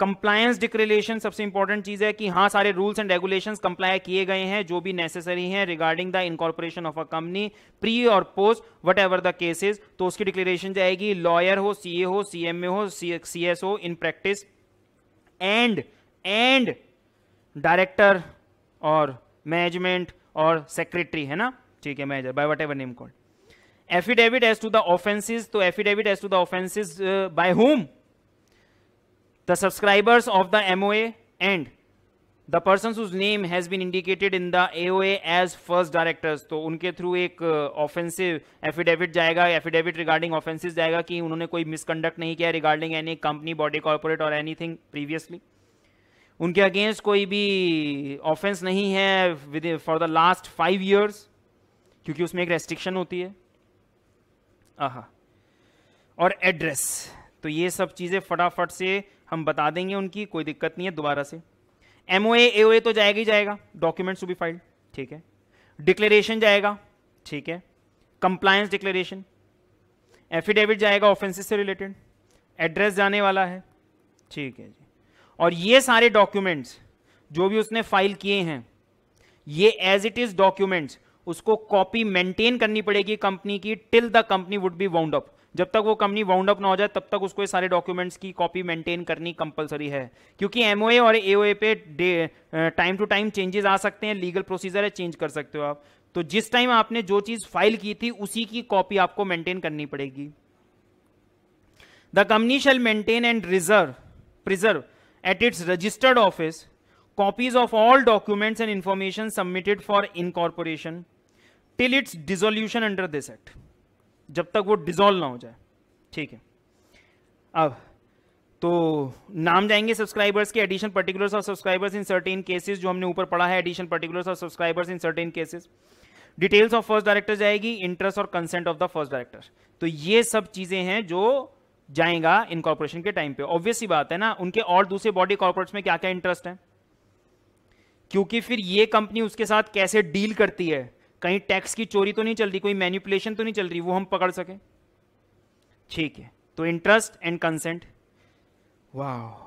कंप्लायंस डिक्लेरेशन सबसे इंपॉर्टेंट चीज है कि हाँ सारे रूल्स एंड रेगुलेशन कंप्लाई किए गए हैं जो भी नेसेसरी हैं regarding the incorporation of a company pre और post whatever the cases तो उसकी डिक्लेरेशन जाएगी लॉयर हो सीए हो सीएमए हो सी हो in practice and and director और मैनेजमेंट और सेक्रेटरी है ना ठीक है manager by whatever name called affidavit as to the तो affidavit as to the by whom the subscribers of the MOA and the person whose name has been indicated in the AOA as first directors तो उनके थ्रू एक ऑफेंसिव uh, एफिडेविट जाएगा एफिडेविट रिगार्डिंग ऑफेंसिस जाएगा कि उन्होंने कोई मिसकंडक्ट नहीं किया regarding any company body corporate और एनीथिंग प्रीवियसली उनके अगेंस्ट कोई भी ऑफेंस नहीं है for the last five years क्योंकि उसमें एक रेस्ट्रिक्शन होती है आहा और एड्रेस तो ये सब चीज़ें फटाफट से हम बता देंगे उनकी कोई दिक्कत नहीं है दोबारा से एम ओ ए तो जाएगा ही जाएगा डॉक्यूमेंट्स टू बी फाइल्ड ठीक है डिक्लेरेशन जाएगा ठीक है कंप्लायंस डिक्लेरेशन एफिडेविट जाएगा ऑफेंसेस से रिलेटेड एड्रेस जाने वाला है ठीक है जी और ये सारे डॉक्यूमेंट्स जो भी उसने फाइल किए हैं ये एज इट इज़ डॉक्यूमेंट्स उसको कॉपी मेंटेन करनी पड़ेगी कंपनी की till the company would be wound up जब तक वो कंपनी वाउंड अप ना हो जाए तब तक उसको ये सारे डॉक्यूमेंट्स की कॉपी मेंटेन करनी कंपलसरी है क्योंकि एमओए और एओए पे टाइम टू टाइम चेंजेस आ सकते हैं लीगल प्रोसीजर है चेंज कर सकते हो आप तो जिस टाइम आपने जो चीज़ फाइल की थी उसी की कॉपी आपको मेंटेन करनी पड़ेगी the company shall maintain and reserve preserve at its registered office copies of all documents and information submitted for incorporation till its dissolution under this act जब तक वो डिजोल्व ना हो जाए ठीक है अब तो नाम जाएंगे सब्सक्राइबर्स के addition particulars of subscribers in certain cases जो हमने ऊपर पढ़ा है addition particulars of subscribers in certain cases details of first director जाएगी इंटरेस्ट और consent of the first director तो ये सब चीज़ें हैं जो जाएगा इनकॉर्पोरेशन के टाइम पे ऑब्वियसली बात है ना उनके और दूसरे बॉडी कॉर्पोरेट्स में क्या क्या इंटरेस्ट है क्योंकि फिर ये कंपनी उसके साथ कैसे डील करती है कहीं टैक्स की चोरी तो नहीं चल रही कोई मैन्युपुलेशन तो नहीं चल रही वो हम पकड़ सकें ठीक है तो इंटरेस्ट एंड कंसेंट वाह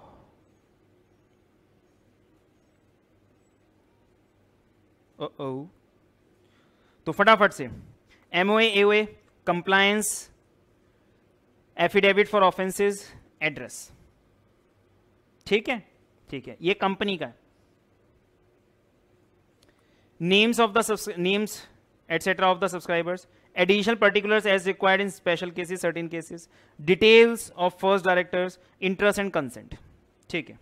ओ तो फटाफट से MOA AOA compliance affidavit for offences address ठीक है ठीक है ये कंपनी का है names of the names etc of the subscribers additional particulars as required in special cases certain cases details of first directors interest and consent Okay.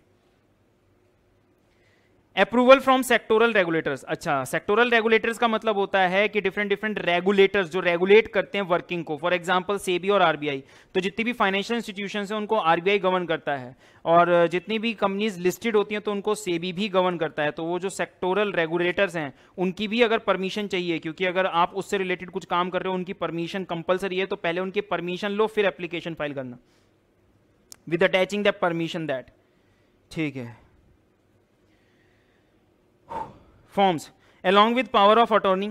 Approval from sectoral regulators अच्छा सेक्टोरल रेगुलेटर्स का मतलब होता है कि डिफरेंट डिफरेंट रेगुलेटर्स जो रेगुलेट करते हैं वर्किंग को फॉर एग्जाम्पल सेबी और आरबीआई तो जितनी भी फाइनेंशियल इंस्टीट्यूशन है उनको आरबीआई गवर्न करता है और जितनी भी कंपनीज लिस्टेड होती हैं तो उनको सेबी भी गवर्न करता है तो वो जो सेक्टोरल रेगुलेटर्स हैं उनकी भी अगर परमिशन चाहिए क्योंकि अगर आप उससे रिलेटेड कुछ काम कर रहे हो उनकी परमिशन कंपलसरी है तो पहले उनकी परमिशन लो फिर एप्लीकेशन फाइल करना with attaching the permission that ठीक है forms. Along with power of attorney,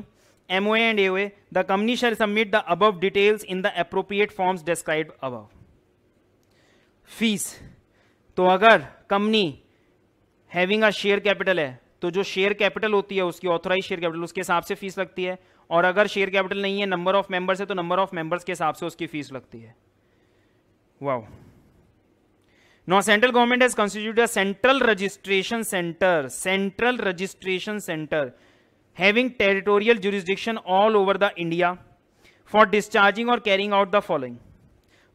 MOA and AOA, the company shall submit the above details in the appropriate forms described above. Fees. तो अगर company having a share capital है तो जो शेयर कैपिटल होती है उसकी ऑथोराइज शेयर कैपिटल उसके हिसाब से फीस लगती है और अगर शेयर कैपिटल नहीं है नंबर ऑफ मेंबर्स है तो नंबर ऑफ मेंबर्स के हिसाब से उसकी फीस लगती है वाह wow. now central government has constituted a central registration center central registration center having territorial jurisdiction all over the india for discharging or carrying out the following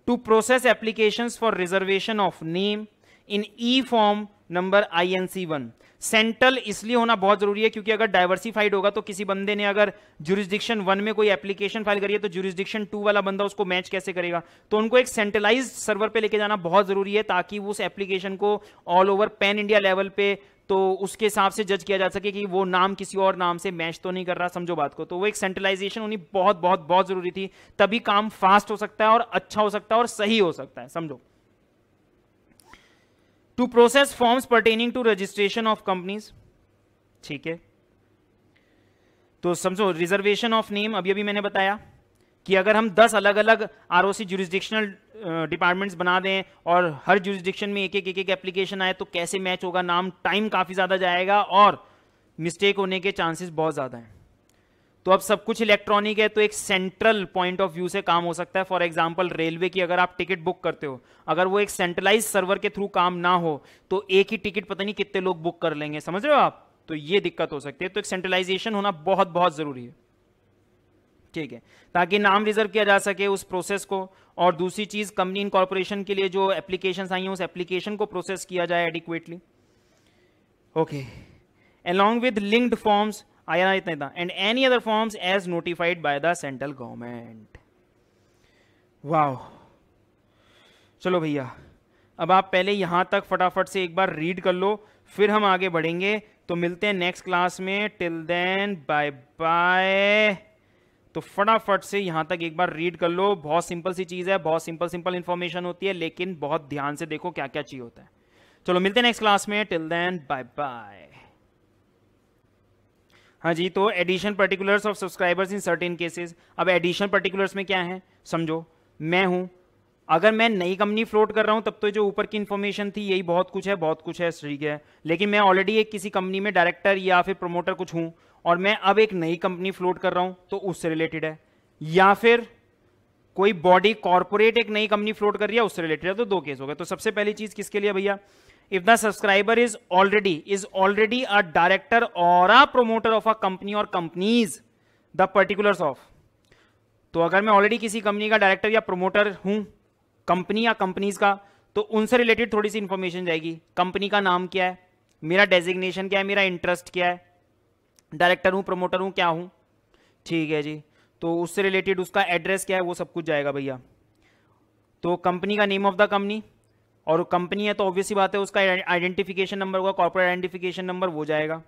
to process applications for reservation of name in e form number I N C one central इसलिए होना बहुत जरूरी है क्योंकि अगर डाइवर्सिफाइड होगा तो किसी बंदे ने अगर जुरिस्डिक्शन वन में कोई एप्लीकेशन फाइल करी है तो जुरिस्डिक्शन टू वाला बंदा उसको मैच कैसे करेगा तो उनको एक सेंट्रलाइज सर्वर पे लेके जाना बहुत जरूरी है ताकि उस एप्लीकेशन को all over pan India level पे तो उसके हिसाब से जज किया जा सके कि वो नाम किसी और नाम से मैच तो नहीं कर रहा समझो बात को तो वो एक सेंट्रलाइजेशन होनी बहुत बहुत बहुत जरूरी थी तभी काम फास्ट हो सकता है और अच्छा हो सकता है और सही हो सकता है समझो to process forms pertaining to registration of companies ठीक है तो समझो रिजर्वेशन ऑफ नेम अभी अभी मैंने बताया कि अगर हम 10 अलग अलग आर ओ जुरिस्डिक्शनल डिपार्टमेंट्स बना दें और हर जुरिस्डिक्शन में एक एक एक एक एप्लीकेशन आए तो कैसे मैच होगा नाम टाइम काफ़ी ज़्यादा जाएगा और मिस्टेक होने के चांसेस बहुत ज़्यादा हैं तो अब सब कुछ इलेक्ट्रॉनिक है तो एक सेंट्रल पॉइंट ऑफ व्यू से काम हो सकता है फॉर एग्जाम्पल रेलवे की अगर आप टिकट बुक करते हो अगर वो एक सेंट्रलाइज सर्वर के थ्रू काम ना हो तो एक ही टिकट पता नहीं कितने लोग बुक कर लेंगे समझ रहे हो आप तो ये दिक्कत हो सकती है तो एक सेंट्रलाइजेशन होना बहुत बहुत जरूरी है ठीक है ताकि नाम रिजर्व किया जा सके उस प्रोसेस को और दूसरी चीज कंपनी इनकॉर्पोरेशन के लिए जो एप्लीकेशन आई है उस एप्लीकेशन को प्रोसेस किया जाए adequately okay along with linked forms आया ना इतना इतना and any other forms as notified by the central government वाह चलो भैया अब आप पहले यहां तक फटाफट से एक बार रीड कर लो फिर हम आगे बढ़ेंगे तो मिलते हैं नेक्स्ट क्लास में टिल देन बाय बाय तो फटाफट से यहां तक एक बार रीड कर लो बहुत सिंपल सी चीज़ है बहुत सिंपल सिंपल इंफॉर्मेशन होती है लेकिन बहुत ध्यान से देखो क्या क्या चीज होता है चलो मिलते हैं नेक्स्ट क्लास में टिल देन बाय बाय हाँ जी तो addition particulars of subscribers in certain cases अब एडिशन पर्टिकुलर्स में क्या है समझो मैं हूँ अगर मैं नई कंपनी फ्लोट कर रहा हूँ तब तो जो ऊपर की इन्फॉर्मेशन थी यही बहुत कुछ है बहुत कुछ है ठीक है लेकिन मैं ऑलरेडी एक किसी कंपनी में डायरेक्टर या फिर प्रमोटर कुछ हूँ और मैं अब एक नई कंपनी फ्लोट कर रहा हूँ तो उससे रिलेटेड है या फिर कोई बॉडी कॉर्पोरेट एक नई कंपनी फ्लोट कर रही है उससे रिलेटेड है तो दो केस हो गए तो सबसे पहली चीज़ किसके लिए भैया if the subscriber is already is already a director or a promoter of a company or companies the particulars of तो अगर मैं ऑलरेडी किसी कंपनी का डायरेक्टर या प्रोमोटर हूं कंपनी या कंपनीज का तो उनसे रिलेटेड थोड़ी सी इंफॉर्मेशन जाएगी कंपनी का नाम क्या है मेरा डेजिग्नेशन क्या है मेरा इंटरेस्ट क्या है डायरेक्टर हूं प्रोमोटर हूं क्या हूं ठीक है जी तो उससे रिलेटेड उसका एड्रेस क्या है वो सब कुछ जाएगा भैया तो कंपनी का नेम ऑफ द कंपनी और कंपनी है तो ऑब्वियसली बात है उसका आइडेंटिफिकेशन नंबर होगा कॉर्पोरेट आइडेंटिफिकेशन नंबर वो जाएगा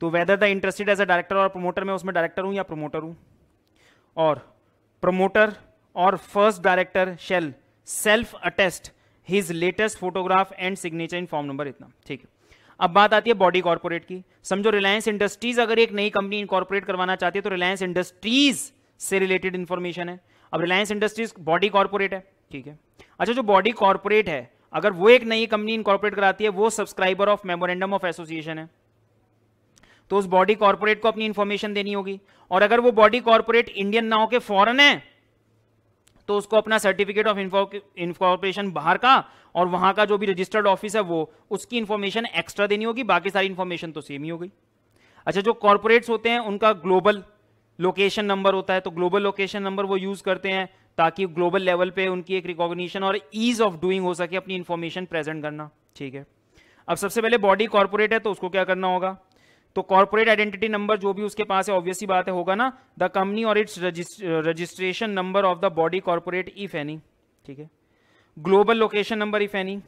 तो whether the interested as a director और प्रोमोटर में उसमें डायरेक्टर हूँ या प्रोमोटर हूँ और प्रोमोटर और first director shall self attest his latest photograph and signature in form number इतना ठीक है अब बात आती है बॉडी कॉर्पोरेट की समझो रिलायंस इंडस्ट्रीज अगर एक नई कंपनी इनकॉर्पोरेट करवाना चाहती है तो रिलायंस इंडस्ट्रीज से रिलेटेड इंफॉर्मेशन है अब रिलायंस इंडस्ट्रीज बॉडी कॉर्पोरेट है ठीक है अच्छा जो बॉडी कॉर्पोरेट है अगर वो एक नई कंपनी इनकॉर्पोरेट कराती है वो subscriber of memorandum of association है तो उस बॉडी कॉर्पोरेट को अपनी इंफॉर्मेशन देनी होगी और अगर वो बॉडी कॉर्पोरेट इंडियन ना होकर फॉरन है तो उसको अपना सर्टिफिकेट ऑफ इनकॉर्पोरेशन बाहर का और वहां का जो भी रजिस्टर्ड ऑफिस है वो उसकी इंफॉर्मेशन एक्स्ट्रा देनी होगी बाकी सारी इंफॉर्मेशन तो सेम ही हो गई अच्छा जो कॉर्पोरेट्स होते हैं उनका ग्लोबल लोकेशन नंबर होता है तो ग्लोबल लोकेशन नंबर वो यूज करते हैं ताकि ग्लोबल लेवल पे उनकी एक रिकॉग्निशन और ईज ऑफ डूइंग हो सके अपनी इन्फॉर्मेशन प्रेजेंट करना ठीक है अब सबसे पहले बॉडी कॉर्पोरेट है तो उसको क्या करना होगा तो कॉर्पोरेट आइडेंटिटी नंबर जो भी उसके पास है ऑब्वियसली बात है होगा ना द कंपनी और its registration number of the body corporate if any ठीक है global location number if any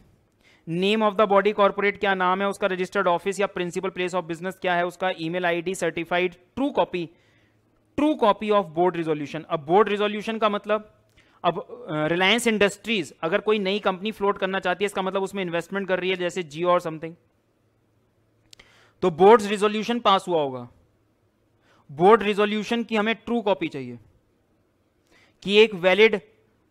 name of the body corporate क्या नाम है उसका रजिस्टर्ड ऑफिस या प्रिंसिपल प्लेस ऑफ बिजनेस क्या है उसका email ID certified true copy true copy of board resolution अब बोर्ड रिजोल्यूशन का मतलब अब रिलायंस इंडस्ट्रीज अगर कोई नई कंपनी फ्लोट करना चाहती है इसका मतलब उसमें इन्वेस्टमेंट कर रही है जैसे जियो और समथिंग तो बोर्ड रिजोल्यूशन पास हुआ होगा बोर्ड रिजोल्यूशन की हमें ट्रू कॉपी चाहिए कि एक वैलिड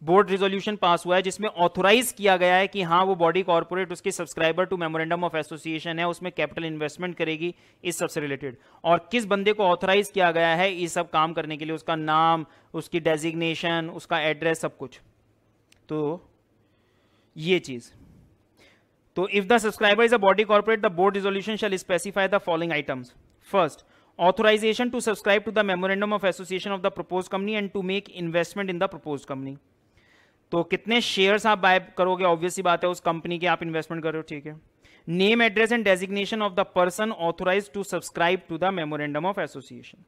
बोर्ड रिजोल्यूशन पास हुआ है जिसमें ऑथोराइज किया गया है कि हाँ वो बॉडी कॉर्पोरेट उसके subscriber to memorandum of association है उसमें कैपिटल इन्वेस्टमेंट करेगी इस सबसे रिलेटेड और किस बंदे को ऑथोराइज किया गया है ये सब काम करने के लिए उसका नाम उसकी डेजिग्नेशन उसका एड्रेस सब कुछ तो ये चीज़ तो if the subscriber is a body corporate the board resolution shall specify the following items first authorisation to subscribe to the memorandum of association of the propose company and to make investment in the propose company तो कितने शेयर्स आप बाय करोगे ऑब्वियसली बात है उस कंपनी के आप इन्वेस्टमेंट कर रहे हो ठीक है name address and designation of the person authorise to subscribe to the memorandum of association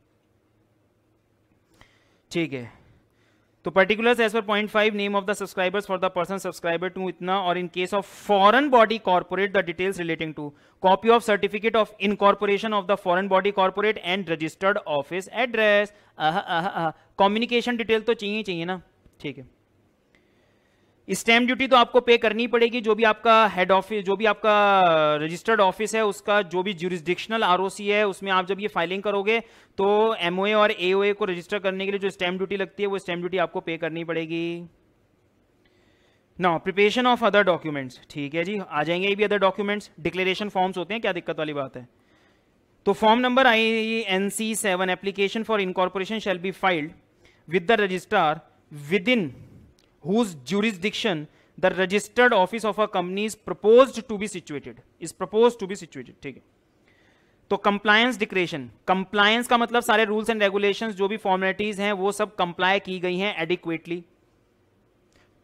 ठीक है तो particulars as per point five name of the subscribers for the person subscriber to इतना और in case of foreign body corporate the details relating to copy of certificate of incorporation of the foreign body corporate and registered office address communication detail तो चाहिए चाहिए ना ठीक है स्टैम्प ड्यूटी तो आपको पे करनी पड़ेगी जो भी आपका हेड ऑफिस जो भी आपका रजिस्टर्ड uh, ऑफिस है उसका जो भी ज्यूरिस्डिक्शनल आर है उसमें आप जब ये फाइलिंग करोगे तो एमओए और एओए को रजिस्टर करने के लिए जो स्टैम्प ड्यूटी लगती है वो स्टैम्प ड्यूटी आपको पे करनी पड़ेगी now preparation of other documents ठीक है जी आ जाएंगे ये भी अदर डॉक्यूमेंट्स डिक्लेरेशन फॉर्म्स होते हैं क्या दिक्कत वाली बात है तो form number I N C seven application for incorporation shall be filed with the registrar within whose jurisdiction the registered office of a company is proposed to be situated is proposed to be situated ठीक है तो कंप्लायंस डिक्रेशन कंप्लायंस का मतलब सारे रूल्स एंड रेगुलेशंस जो भी फॉर्मेलिटीज हैं वो सब कंप्लाई की गई हैं एडिक्वेटली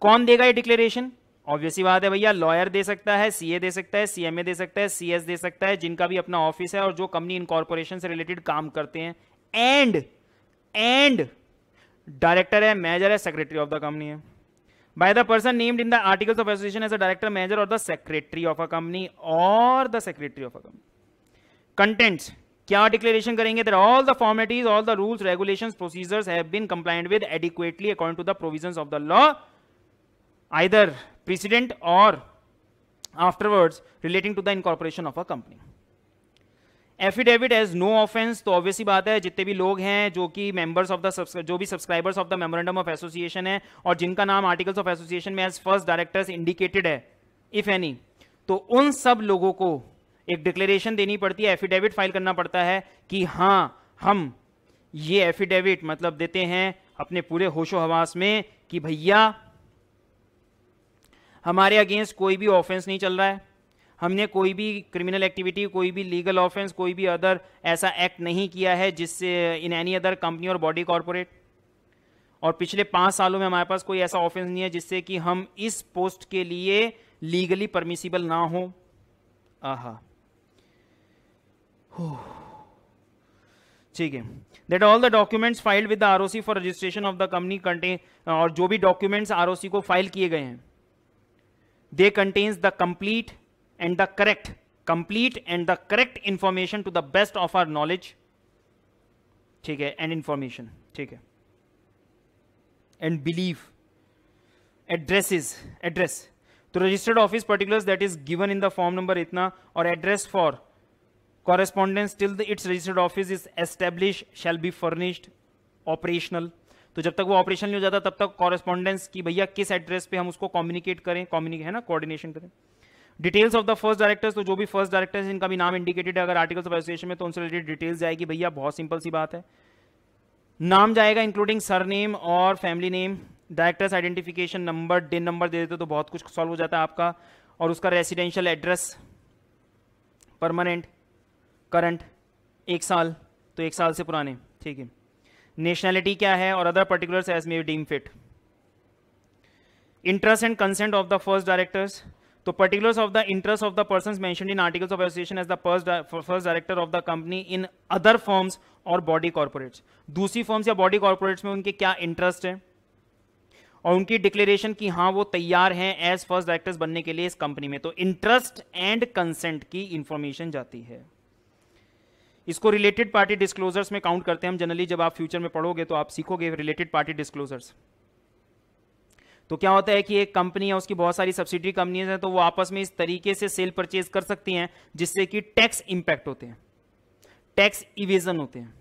कौन देगा ये डिक्लेरेशन ऑब्वियसली बात है भैया लॉयर दे सकता है सीए दे सकता है सीएमए दे सकता है सीएस दे सकता है जिनका भी अपना ऑफिस है और जो कंपनी इनकॉर्पोरेशन से रिलेटेड काम करते हैं एंड एंड डायरेक्टर है मैनेजर है सेक्रेटरी ऑफ द कंपनी है by the person named in the articles of association as a director manager or the secretary of a company or the secretary of a company contents क्या डिक्लेरेशन करेंगे all all the formalities all the rules procedures procedures have been compliant with adequately according to the provisions of the law either president और afterwards relating to the incorporation of a company affidavit as no offence तो ऑब्वियसली बात है जितने भी लोग हैं जो कि मेंबर्स ऑफ द जो भी subscribers of the memorandum of association है और जिनका नाम आर्टिकल्स ऑफ एसोसिएशन में एज फर्स्ट डायरेक्टर्स इंडिकेटेड है इफ एनी तो उन सब लोगों को एक डिक्लेरेशन देनी पड़ती है एफिडेविट फाइल करना पड़ता है कि हाँ हम ये एफिडेविट मतलब देते हैं अपने पूरे होशो हवास में कि भैया हमारे अगेंस्ट कोई भी ऑफेंस नहीं चल रहा है हमने कोई भी क्रिमिनल एक्टिविटी कोई भी लीगल ऑफेंस कोई भी अदर ऐसा एक्ट नहीं किया है जिससे इन एनी अदर कंपनी और बॉडी कॉरपोरेट और पिछले पांच सालों में हमारे पास कोई ऐसा ऑफेंस नहीं है जिससे कि हम इस पोस्ट के लिए लीगली परमिसिबल ना हो आहा ठीक है that all the documents filed with the R for registration of the company contain और जो भी डॉक्यूमेंट्स आर को फाइल किए गए हैं they contains the complete and the correct complete and the correct information to the best of our knowledge ठीक है एंड इंफॉर्मेशन ठीक है and believe address is address तो registered office particulars that is given in the form number इतना और address for correspondence till the its registered office is establish shall be furnished operational तो जब तक वो ऑपरेशन नहीं हो जाता तब तक कॉरेस्पॉन्डेंस की भैया किस एड्रेस पे हम उसको कम्युनिकेट करें कम्युनिकेट है ना कोऑर्डिनेशन करें details of the first directors तो जो भी फर्स्ट डायरेक्टर्स इनका भी नाम इंडिकेटेड है अगर आर्टिकल्स ऑफ एसोसिएशन में तो उनसे रिलेटेड डिटेल्स जाएगी भैया बहुत सिंपल सी बात है नाम जाएगा इंक्लूडिंग सर नेम और family name directors identification number DIN number दे देते तो बहुत कुछ सॉल्व हो जाता है आपका और उसका रेसिडेंशियल एड्रेस परमानेंट करंट एक साल तो एक साल से पुराने ठीक है नेशनैलिटी क्या है और other particulars as may deem fit interest and consent of the first directors तो particulars of the interest of the person mention in articles of association as the first first director of the company in other forms और बॉडी कॉर्पोरेट्स दूसरी फॉर्म्स या बॉडी कॉर्पोरेट्स में उनके क्या इंटरेस्ट है और उनकी डिक्लेरेशन की हाँ वो तैयार हैं एज फर्स्ट डायरेक्टर्स बनने के लिए इस कंपनी में तो इंटरेस्ट एंड कंसेंट की इंफॉर्मेशन जाती है इसको रिलेटेड पार्टी डिस्क्लोजर्स में काउंट करते हैं हम जनरली जब आप फ्यूचर में पढ़ोगे तो आप सीखोगे रिलेटेड पार्टी डिस्क्लोजर्स तो क्या होता है कि एक कंपनी है उसकी बहुत सारी सब्सिडी कंपनीज हैं तो वो आपस में इस तरीके से सेल परचेज कर सकती हैं जिससे कि टैक्स इंपैक्ट होते हैं टैक्स इवेजन होते हैं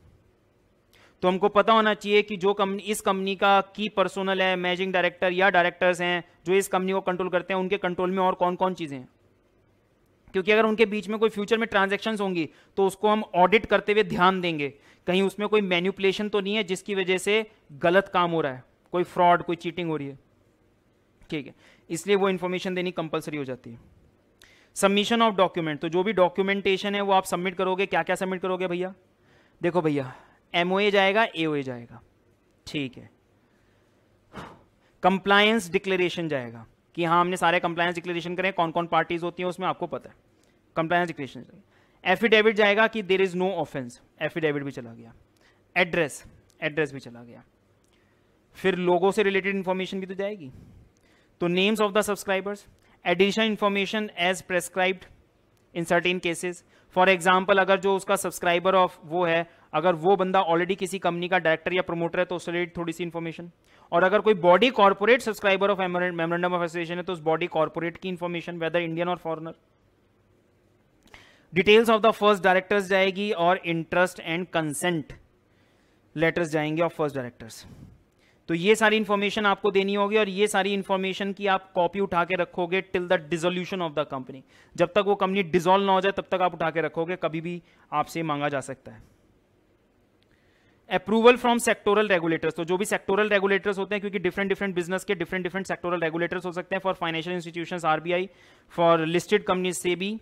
तो हमको पता होना चाहिए कि जो कंपनी इस कंपनी का की पर्सोनल है मैनेजिंग डायरेक्टर या डायरेक्टर्स हैं जो इस कंपनी को कंट्रोल करते हैं उनके कंट्रोल में और कौन कौन चीज़ें हैं क्योंकि अगर उनके बीच में कोई फ्यूचर में ट्रांजेक्शन होंगी तो उसको हम ऑडिट करते हुए ध्यान देंगे कहीं उसमें कोई मैन्यूपुलेशन तो नहीं है जिसकी वजह से गलत काम हो रहा है कोई फ्रॉड कोई चीटिंग हो रही है ठीक है इसलिए वो इन्फॉर्मेशन देनी कंपलसरी हो जाती है सबमिशन ऑफ डॉक्यूमेंट तो जो भी डॉक्यूमेंटेशन है वो आप सबमिट करोगे क्या क्या सबमिट करोगे भैया देखो भैया एम जाएगा ए जाएगा ठीक है कंप्लायंस डिक्लेरेशन जाएगा कि हाँ हमने सारे कंप्लायंस डिक्लेरेशन करें कौन कौन पार्टीज होती हैं उसमें आपको पता है कंप्लायंस डिक्लेरेशन एफिडेविट जाएगा कि there is no offence affidavit भी चला गया एड्रेस एड्रेस भी चला गया फिर लोगों से रिलेटेड इंफॉर्मेशन भी तो जाएगी तो names of the subscribers additional information as prescribed in certain cases for example अगर जो उसका सब्सक्राइबर ऑफ वो है अगर वो बंदा ऑलरेडी किसी कंपनी का डायरेक्टर या प्रमोटर है तो उससे रिलेटेड थोड़ी सी इन्फॉर्मेशन और अगर कोई body corporate subscriber of memorandum of association है तो उस बॉडी कॉर्पोरेट की इन्फॉर्मेशन वेदर इंडियन और foreigner details of the first directors जाएगी और इंटरेस्ट एंड कंसेंट लेटर्स जाएंगे ऑफ फर्स्ट डायरेक्टर्स तो ये सारी इंफॉर्मेशन आपको देनी होगी और ये सारी इंफॉर्मेशन की आप कॉपी उठा के रखोगे till the dissolution of the company जब तक वो कंपनी डिजोल्व ना हो जाए तब तक आप उठा के रखोगे कभी भी आपसे मांगा जा सकता है अप्रूवल फ्रॉम सेक्टोरल रेगुलेटर्स तो जो भी सेक्टोरल रेगुलेटर्स होते हैं क्योंकि डिफरेंट डिफरेंट बिजनेस के डिफरेंट डिफरेंट सेक्टोरल रेगुलेटर्स हो सकते हैं for financial institution RBI for listed companies SEBI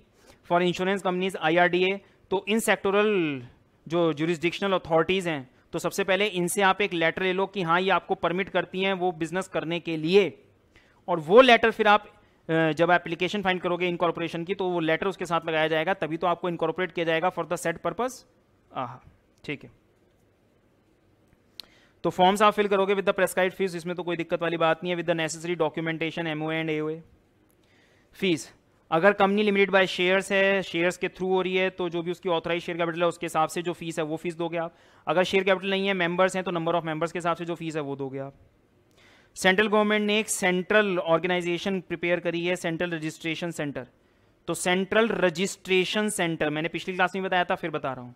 for insurance companies आई तो इन सेक्टोरल जो जुरिस्डिक्शनल अथॉरिटीज़ हैं तो सबसे पहले इनसे आप एक लेटर ले लो कि हाँ ये आपको परमिट करती हैं वो बिजनेस करने के लिए और वो लेटर फिर आप जब एप्लीकेशन फाइंड करोगे इनकॉर्पोरेशन की तो वो लेटर उसके साथ लगाया जाएगा तभी तो आपको इनकॉर्पोरेट किया जाएगा फॉर द सेट पर्पज आ ठीक है तो फॉर्म्स आप फिल करोगे विद द प्रेस्क्राइब फीस इसमें तो कोई दिक्कत वाली बात नहीं है with the necessary documentation MO and a fees अगर कंपनी लिमिटेड बाय शेयर्स है शेयर्स के थ्रू हो रही है तो जो भी उसकी ऑथराइज शेयर कैपिटल है उसके हिसाब से जो फीस है वो फीस दोगे आप अगर शेयर कैपिटल नहीं है मेंबर्स हैं तो नंबर ऑफ मेंबर्स के हिसाब से जो फीस है वो दोगे आप सेंट्रल गवर्नमेंट ने एक सेंट्रल ऑर्गेनाइजेशन प्रिपेयर करी है सेंट्रल रजिस्ट्रेशन सेंटर तो सेंट्रल रजिस्ट्रेशन सेंटर मैंने पिछली क्लास में बताया था फिर बता रहा हूँ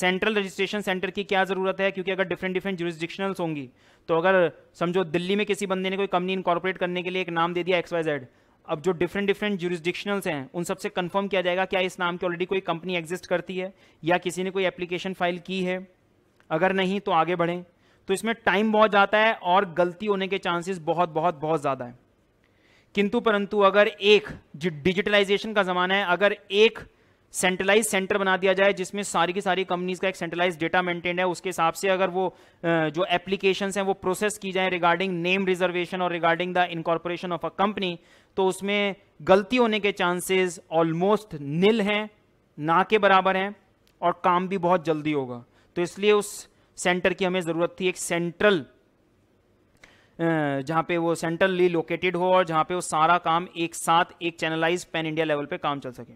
सेंट्रल रजिस्ट्रेशन सेंटर की क्या जरूरत है क्योंकि अगर डिफरेंट डिफरेंट जुरिस्डिक्शनल्स होंगी तो अगर समझो दिल्ली में किसी बंदे ने कोई कंपनी इनकॉर्पोरेट करने के लिए एक नाम दे दिया एक्स वाई जेड अब जो डिफरेंट डिफरेंट जूरिस्डिक्शनल्स हैं उन सबसे कंफर्म किया जाएगा क्या इस नाम की ऑलरेडी कोई कंपनी एग्जिस्ट करती है या किसी ने कोई एप्लीकेशन फाइल की है अगर नहीं तो आगे बढ़ें तो इसमें टाइम बहुत जाता है और गलती होने के चांसेस बहुत बहुत बहुत ज़्यादा है किंतु परंतु अगर एक डिजिटलाइजेशन का ज़माना है अगर एक सेंट्रलाइज सेंटर बना दिया जाए जिसमें सारी की सारी कंपनीज का एक सेंट्रलाइज डेटा मेंटेन है उसके हिसाब से अगर वो जो एप्लीकेशन हैं वो प्रोसेस की जाए रिगार्डिंग नेम रिजर्वेशन और regarding the incorporation of a company तो उसमें गलती होने के चांसेस ऑलमोस्ट निल हैं ना के बराबर हैं और काम भी बहुत जल्दी होगा तो इसलिए उस सेंटर की हमें ज़रूरत थी एक सेंट्रल जहां पे वो सेंट्रली लोकेटेड हो और जहां पे वो सारा काम एक साथ एक चैनलाइज पैन इंडिया लेवल पे काम चल सके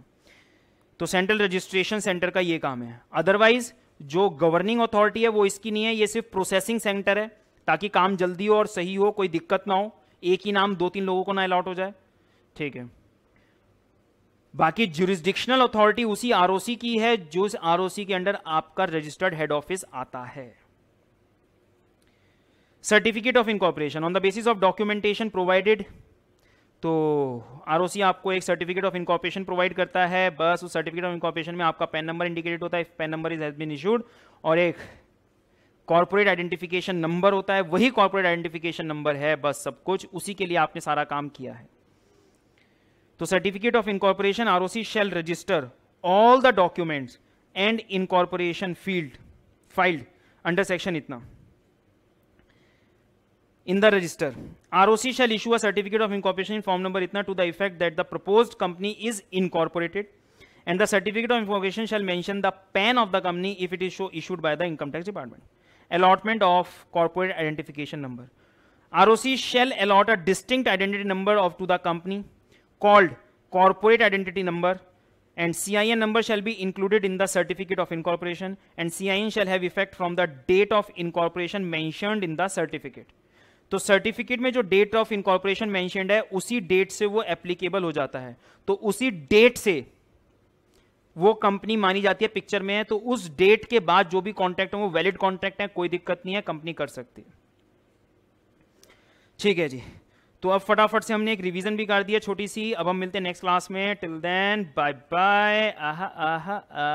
तो सेंट्रल रजिस्ट्रेशन सेंटर का ये काम है अदरवाइज जो गवर्निंग अथॉरिटी है वो इसकी नहीं है ये सिर्फ प्रोसेसिंग सेंटर है ताकि काम जल्दी हो और सही हो कोई दिक्कत ना हो एक ही नाम दो तीन लोगों को ना अलॉट हो जाए ठीक है बाकी जुरिस्डिक्शनल अथॉरिटी उसी आर की है जो इस आर के अंडर आपका रजिस्टर्ड हेड ऑफिस आता है certificate of incorporation on the basis of documentation provided तो आर आपको एक सर्टिफिकेट ऑफ इनकॉपरेशन प्रोवाइड करता है बस उस सर्टिफिकेट ऑफ इनकॉपरेशन में आपका पैन नंबर इंडिकेटेड होता है PAN number is has been issued और एक कॉर्पोरेट आइडेंटिफिकेशन नंबर होता है वही कॉर्पोरेट आइडेंटिफिकेशन नंबर है बस सब कुछ उसी के लिए आपने सारा काम किया है तो certificate of incorporation are shall register all the documents and incorporation field filed under section इतना in the register. ROC shall issue a certificate of incorporation in form number itna to the effect that the proposed company is incorporated and the certificate of incorporation shall mention the PAN of the company if it is show, issued by the income tax department. Allotment of corporate identification number. ROC shall allot a distinct identity number of to the company called corporate identity number and CIN number shall be included in the certificate of incorporation and CIN shall have effect from the date of incorporation mentioned in the certificate. तो सर्टिफिकेट में जो डेट ऑफ इंकॉर्पोरेशन मैंशनड है उसी डेट से वो एप्लीकेबल हो जाता है तो उसी डेट से वो कंपनी मानी जाती है पिक्चर में है तो उस डेट के बाद जो भी कॉन्ट्रैक्ट है वो वैलिड कॉन्ट्रैक्ट है कोई दिक्कत नहीं है कंपनी कर सकती ठीक है जी तो अब फटाफट से हमने एक रिवीजन भी कर दिया छोटी सी अब हम मिलते हैं नेक्स्ट क्लास में टिल देन बाय बाय आहा आहा, आहा।